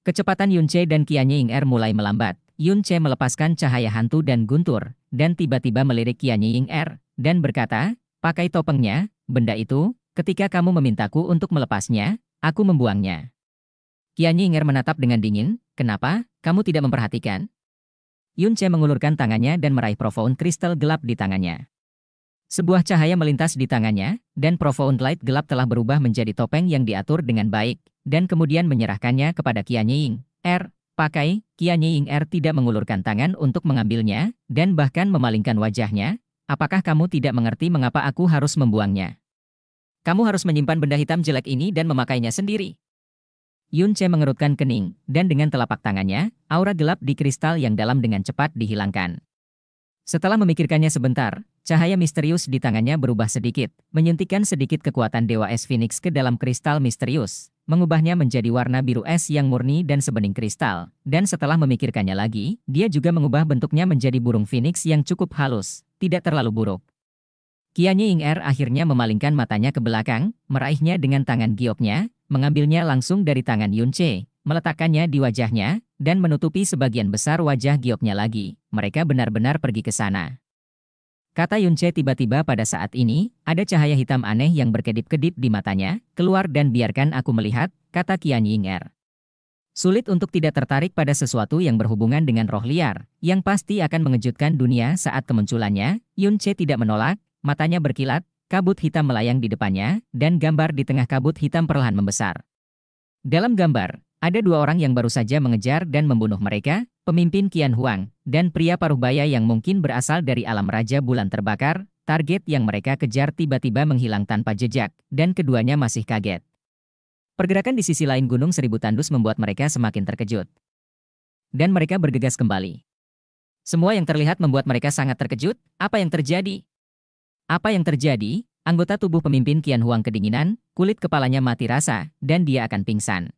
Kecepatan Yun Yunche dan Qianye Ying Er mulai melambat. Yun Yunche melepaskan cahaya hantu dan guntur, dan tiba-tiba melirik Qianye Ying Er, dan berkata, Pakai topengnya, benda itu, ketika kamu memintaku untuk melepasnya, aku membuangnya. Qianying'er Yinger menatap dengan dingin, kenapa, kamu tidak memperhatikan? Yun Che mengulurkan tangannya dan meraih profound kristal gelap di tangannya. Sebuah cahaya melintas di tangannya, dan profound light gelap telah berubah menjadi topeng yang diatur dengan baik, dan kemudian menyerahkannya kepada Qian Ying. R. Er. Pakai, Qian R er tidak mengulurkan tangan untuk mengambilnya, dan bahkan memalingkan wajahnya, apakah kamu tidak mengerti mengapa aku harus membuangnya? Kamu harus menyimpan benda hitam jelek ini dan memakainya sendiri. Yun Che mengerutkan kening, dan dengan telapak tangannya, aura gelap di kristal yang dalam dengan cepat dihilangkan. Setelah memikirkannya sebentar, cahaya misterius di tangannya berubah sedikit, menyuntikkan sedikit kekuatan Dewa Es Phoenix ke dalam kristal misterius, mengubahnya menjadi warna biru es yang murni dan sebening kristal. Dan setelah memikirkannya lagi, dia juga mengubah bentuknya menjadi burung phoenix yang cukup halus, tidak terlalu buruk. Kianye Ying Er akhirnya memalingkan matanya ke belakang, meraihnya dengan tangan gioknya, mengambilnya langsung dari tangan Yun Che, meletakkannya di wajahnya, dan menutupi sebagian besar wajah gioknya lagi. Mereka benar-benar pergi ke sana. Kata Yun Che tiba-tiba pada saat ini, ada cahaya hitam aneh yang berkedip-kedip di matanya, keluar dan biarkan aku melihat, kata Kian Ying Er. Sulit untuk tidak tertarik pada sesuatu yang berhubungan dengan roh liar, yang pasti akan mengejutkan dunia saat kemunculannya, Yun Che tidak menolak, matanya berkilat, kabut hitam melayang di depannya, dan gambar di tengah kabut hitam perlahan membesar. Dalam gambar, ada dua orang yang baru saja mengejar dan membunuh mereka, pemimpin Qian Huang, dan pria paruh baya yang mungkin berasal dari alam Raja Bulan Terbakar, target yang mereka kejar tiba-tiba menghilang tanpa jejak, dan keduanya masih kaget. Pergerakan di sisi lain Gunung Seribu Tandus membuat mereka semakin terkejut. Dan mereka bergegas kembali. Semua yang terlihat membuat mereka sangat terkejut, apa yang terjadi? Apa yang terjadi? Anggota tubuh pemimpin Kian Huang kedinginan, kulit kepalanya mati rasa, dan dia akan pingsan.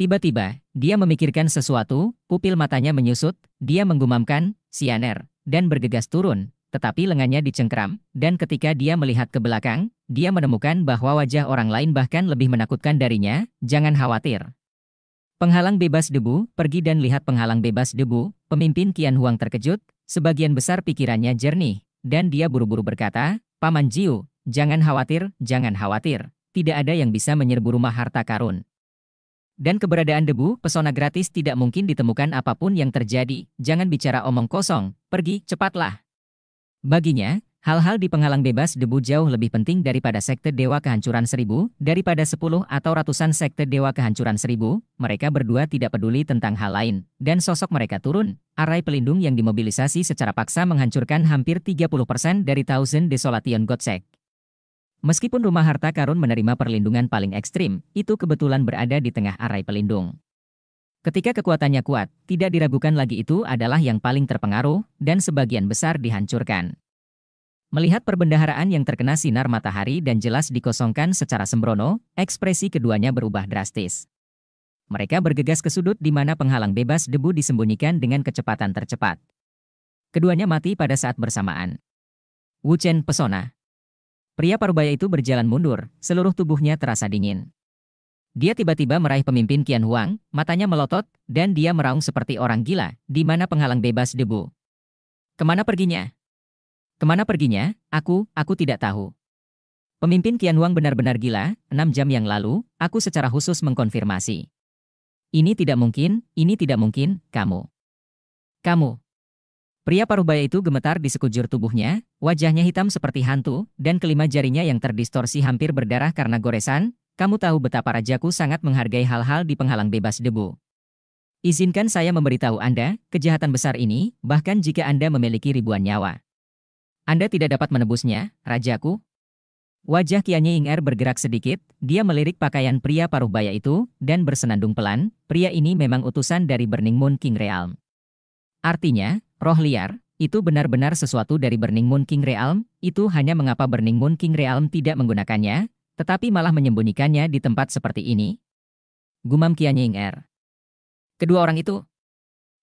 Tiba-tiba, dia memikirkan sesuatu, pupil matanya menyusut, dia menggumamkan, sianer, dan bergegas turun, tetapi lengannya dicengkram, dan ketika dia melihat ke belakang, dia menemukan bahwa wajah orang lain bahkan lebih menakutkan darinya, jangan khawatir. Penghalang bebas debu, pergi dan lihat penghalang bebas debu, pemimpin Kian Huang terkejut, sebagian besar pikirannya jernih, dan dia buru-buru berkata, Paman Jiu, jangan khawatir, jangan khawatir, tidak ada yang bisa menyerbu rumah harta karun. Dan keberadaan debu, pesona gratis tidak mungkin ditemukan apapun yang terjadi. Jangan bicara omong kosong, pergi cepatlah. Baginya, hal-hal di penghalang bebas debu jauh lebih penting daripada sekte Dewa Kehancuran Seribu, daripada sepuluh atau ratusan sekte Dewa Kehancuran Seribu, mereka berdua tidak peduli tentang hal lain, dan sosok mereka turun. Arai pelindung yang dimobilisasi secara paksa menghancurkan hampir 30% dari Thousand Desolation Godsec. Meskipun rumah harta karun menerima perlindungan paling ekstrim, itu kebetulan berada di tengah arai pelindung. Ketika kekuatannya kuat, tidak diragukan lagi itu adalah yang paling terpengaruh, dan sebagian besar dihancurkan. Melihat perbendaharaan yang terkena sinar matahari dan jelas dikosongkan secara sembrono, ekspresi keduanya berubah drastis. Mereka bergegas ke sudut di mana penghalang bebas debu disembunyikan dengan kecepatan tercepat. Keduanya mati pada saat bersamaan. Wu Chen pesona. Pria parubaya itu berjalan mundur, seluruh tubuhnya terasa dingin. Dia tiba-tiba meraih pemimpin Qian Huang, matanya melotot, dan dia meraung seperti orang gila, di mana penghalang bebas debu. Kemana perginya? Kemana perginya? Aku, aku tidak tahu. Pemimpin Qian Huang benar-benar gila, enam jam yang lalu, aku secara khusus mengkonfirmasi. Ini tidak mungkin, ini tidak mungkin, kamu. Kamu. Pria paruh itu gemetar di sekujur tubuhnya, wajahnya hitam seperti hantu, dan kelima jarinya yang terdistorsi hampir berdarah karena goresan, kamu tahu betapa rajaku sangat menghargai hal-hal di penghalang bebas debu. Izinkan saya memberitahu Anda, kejahatan besar ini, bahkan jika Anda memiliki ribuan nyawa. Anda tidak dapat menebusnya, rajaku. Wajah Kianye Inger bergerak sedikit, dia melirik pakaian pria paruh baya itu, dan bersenandung pelan, pria ini memang utusan dari Burning Moon King Realm. Artinya, roh liar, itu benar-benar sesuatu dari Burning Moon King Realm, itu hanya mengapa Burning Moon King Realm tidak menggunakannya, tetapi malah menyembunyikannya di tempat seperti ini? Gumam Kian Ying Er. Kedua orang itu.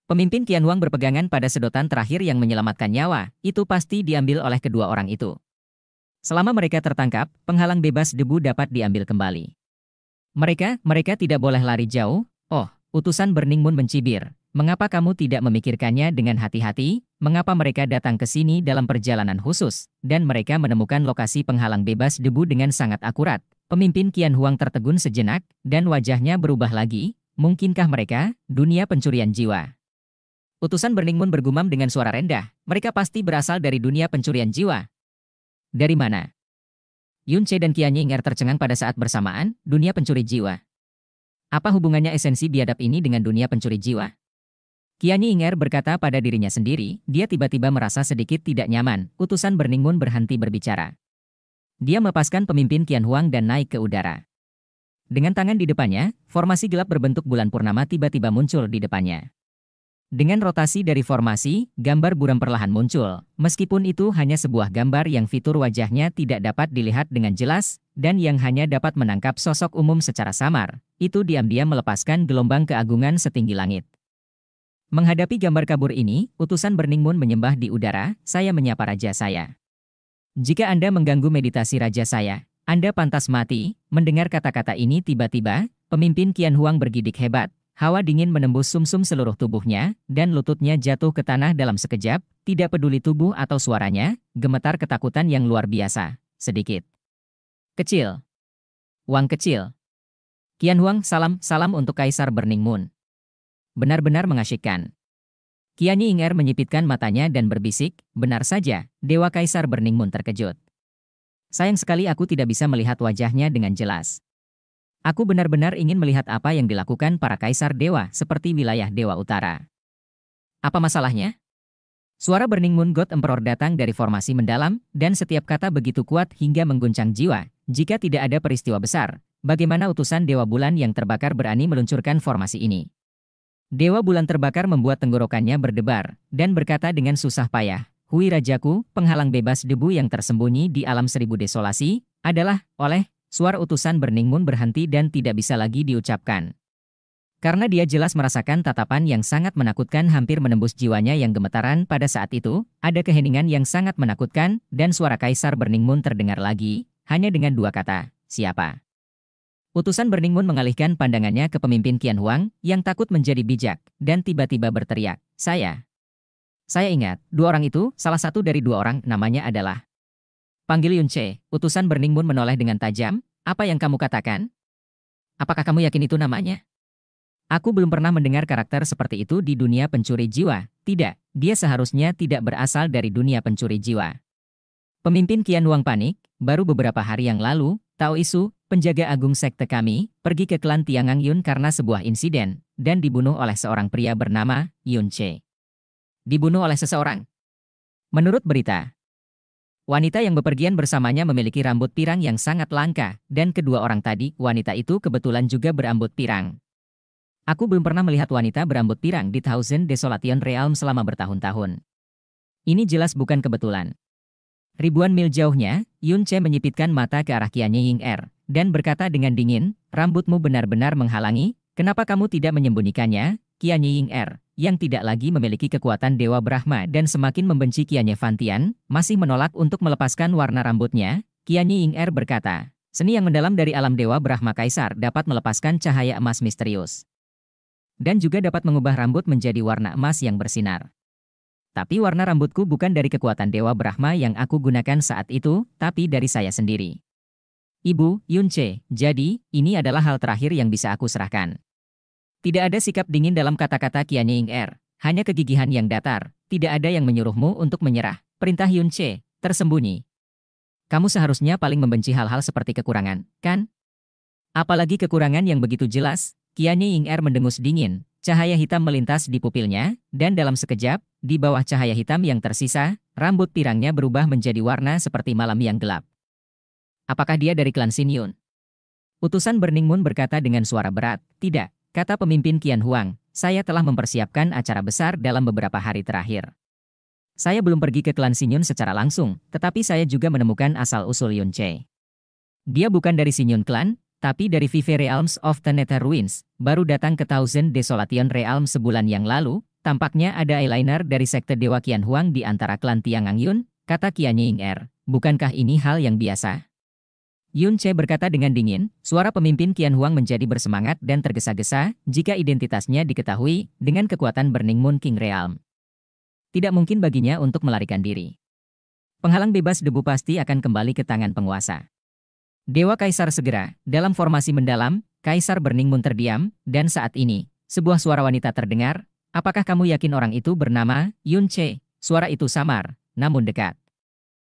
Pemimpin Kian Wang berpegangan pada sedotan terakhir yang menyelamatkan nyawa, itu pasti diambil oleh kedua orang itu. Selama mereka tertangkap, penghalang bebas debu dapat diambil kembali. Mereka, mereka tidak boleh lari jauh. Oh, utusan Burning Moon mencibir. Mengapa kamu tidak memikirkannya dengan hati-hati? Mengapa mereka datang ke sini dalam perjalanan khusus, dan mereka menemukan lokasi penghalang bebas debu dengan sangat akurat? Pemimpin Kian Huang tertegun sejenak, dan wajahnya berubah lagi. Mungkinkah mereka, dunia pencurian jiwa? Utusan Burning Moon bergumam dengan suara rendah. Mereka pasti berasal dari dunia pencurian jiwa. Dari mana? Yun Che dan Qian Ying Er tercengang pada saat bersamaan, dunia pencuri jiwa. Apa hubungannya esensi biadab ini dengan dunia pencuri jiwa? Kiani Inger berkata pada dirinya sendiri, dia tiba-tiba merasa sedikit tidak nyaman, utusan berningun berhenti berbicara. Dia melepaskan pemimpin Kian Huang dan naik ke udara. Dengan tangan di depannya, formasi gelap berbentuk bulan purnama tiba-tiba muncul di depannya. Dengan rotasi dari formasi, gambar buram perlahan muncul, meskipun itu hanya sebuah gambar yang fitur wajahnya tidak dapat dilihat dengan jelas, dan yang hanya dapat menangkap sosok umum secara samar, itu diam-diam melepaskan gelombang keagungan setinggi langit. Menghadapi gambar kabur ini, utusan Burning Moon menyembah di udara, saya menyapa raja saya. Jika Anda mengganggu meditasi raja saya, Anda pantas mati. Mendengar kata-kata ini tiba-tiba, pemimpin Kian Huang bergidik hebat. Hawa dingin menembus sumsum -sum seluruh tubuhnya, dan lututnya jatuh ke tanah dalam sekejap, tidak peduli tubuh atau suaranya, gemetar ketakutan yang luar biasa. Sedikit. Kecil. Wang kecil. Kian Huang salam, salam untuk Kaisar Burning Moon benar-benar mengasyikkan. Kiani Inger menyipitkan matanya dan berbisik, benar saja, Dewa Kaisar Berningmun terkejut. Sayang sekali aku tidak bisa melihat wajahnya dengan jelas. Aku benar-benar ingin melihat apa yang dilakukan para kaisar dewa seperti wilayah Dewa Utara. Apa masalahnya? Suara Burning Moon God Emperor datang dari formasi mendalam, dan setiap kata begitu kuat hingga mengguncang jiwa. Jika tidak ada peristiwa besar, bagaimana utusan Dewa Bulan yang terbakar berani meluncurkan formasi ini? Dewa bulan terbakar membuat tenggorokannya berdebar, dan berkata dengan susah payah, Hui Rajaku, penghalang bebas debu yang tersembunyi di alam seribu desolasi, adalah, oleh, suara utusan Burning Moon berhenti dan tidak bisa lagi diucapkan. Karena dia jelas merasakan tatapan yang sangat menakutkan hampir menembus jiwanya yang gemetaran pada saat itu, ada keheningan yang sangat menakutkan, dan suara Kaisar Burning Moon terdengar lagi, hanya dengan dua kata, siapa? Utusan Burning Moon mengalihkan pandangannya ke pemimpin Qian Huang yang takut menjadi bijak dan tiba-tiba berteriak, "Saya." Saya ingat, dua orang itu, salah satu dari dua orang namanya adalah Panggil Yun Che, utusan Burning Moon menoleh dengan tajam, "Apa yang kamu katakan? Apakah kamu yakin itu namanya?" Aku belum pernah mendengar karakter seperti itu di dunia pencuri jiwa. Tidak, dia seharusnya tidak berasal dari dunia pencuri jiwa. Pemimpin Qian Huang panik, baru beberapa hari yang lalu, Tao Isu, Penjaga agung sekte kami, pergi ke klan Tiangang Yun karena sebuah insiden, dan dibunuh oleh seorang pria bernama Yun Che. Dibunuh oleh seseorang. Menurut berita, wanita yang bepergian bersamanya memiliki rambut pirang yang sangat langka, dan kedua orang tadi, wanita itu kebetulan juga berambut pirang. Aku belum pernah melihat wanita berambut pirang di Thousand Desolation Realm selama bertahun-tahun. Ini jelas bukan kebetulan. Ribuan mil jauhnya, Yun Che menyipitkan mata ke arah Qianye Ying Er, dan berkata dengan dingin, rambutmu benar-benar menghalangi, kenapa kamu tidak menyembunyikannya, Qian Ying Er, yang tidak lagi memiliki kekuatan Dewa Brahma dan semakin membenci Qian Fantian, masih menolak untuk melepaskan warna rambutnya, Qian Ying Er berkata, seni yang mendalam dari alam Dewa Brahma Kaisar dapat melepaskan cahaya emas misterius. Dan juga dapat mengubah rambut menjadi warna emas yang bersinar. Tapi warna rambutku bukan dari kekuatan Dewa Brahma yang aku gunakan saat itu, tapi dari saya sendiri. Ibu, Yunce, jadi, ini adalah hal terakhir yang bisa aku serahkan. Tidak ada sikap dingin dalam kata-kata Kianye Ying Er, hanya kegigihan yang datar, tidak ada yang menyuruhmu untuk menyerah, perintah Yunce, tersembunyi. Kamu seharusnya paling membenci hal-hal seperti kekurangan, kan? Apalagi kekurangan yang begitu jelas, Kianye Ying Er mendengus dingin, cahaya hitam melintas di pupilnya, dan dalam sekejap, di bawah cahaya hitam yang tersisa, rambut pirangnya berubah menjadi warna seperti malam yang gelap. Apakah dia dari klan Sinyun? Yun? Utusan Burning Moon berkata dengan suara berat, tidak, kata pemimpin Qian Huang, saya telah mempersiapkan acara besar dalam beberapa hari terakhir. Saya belum pergi ke klan Sinyun secara langsung, tetapi saya juga menemukan asal-usul Yun Che. Dia bukan dari Sinyun Yun Clan, tapi dari Vive Realms of Teneta Ruins, baru datang ke Thousand Desolation Realm sebulan yang lalu, tampaknya ada eyeliner dari sekte Dewa Qian Huang di antara klan Tiangang Yun, kata Qian Ying Er. Bukankah ini hal yang biasa? Yun Che berkata dengan dingin, suara pemimpin Qian Huang menjadi bersemangat dan tergesa-gesa jika identitasnya diketahui dengan kekuatan Burning Moon King Realm. Tidak mungkin baginya untuk melarikan diri. Penghalang bebas debu pasti akan kembali ke tangan penguasa. Dewa Kaisar segera, dalam formasi mendalam, Kaisar Burning Moon terdiam, dan saat ini, sebuah suara wanita terdengar, apakah kamu yakin orang itu bernama Yun Che? Suara itu samar, namun dekat.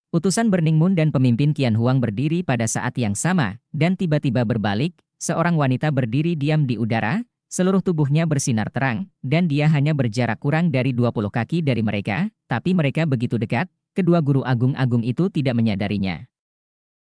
Utusan Burning Moon dan pemimpin Qian Huang berdiri pada saat yang sama, dan tiba-tiba berbalik, seorang wanita berdiri diam di udara, seluruh tubuhnya bersinar terang, dan dia hanya berjarak kurang dari 20 kaki dari mereka, tapi mereka begitu dekat, kedua guru agung-agung itu tidak menyadarinya.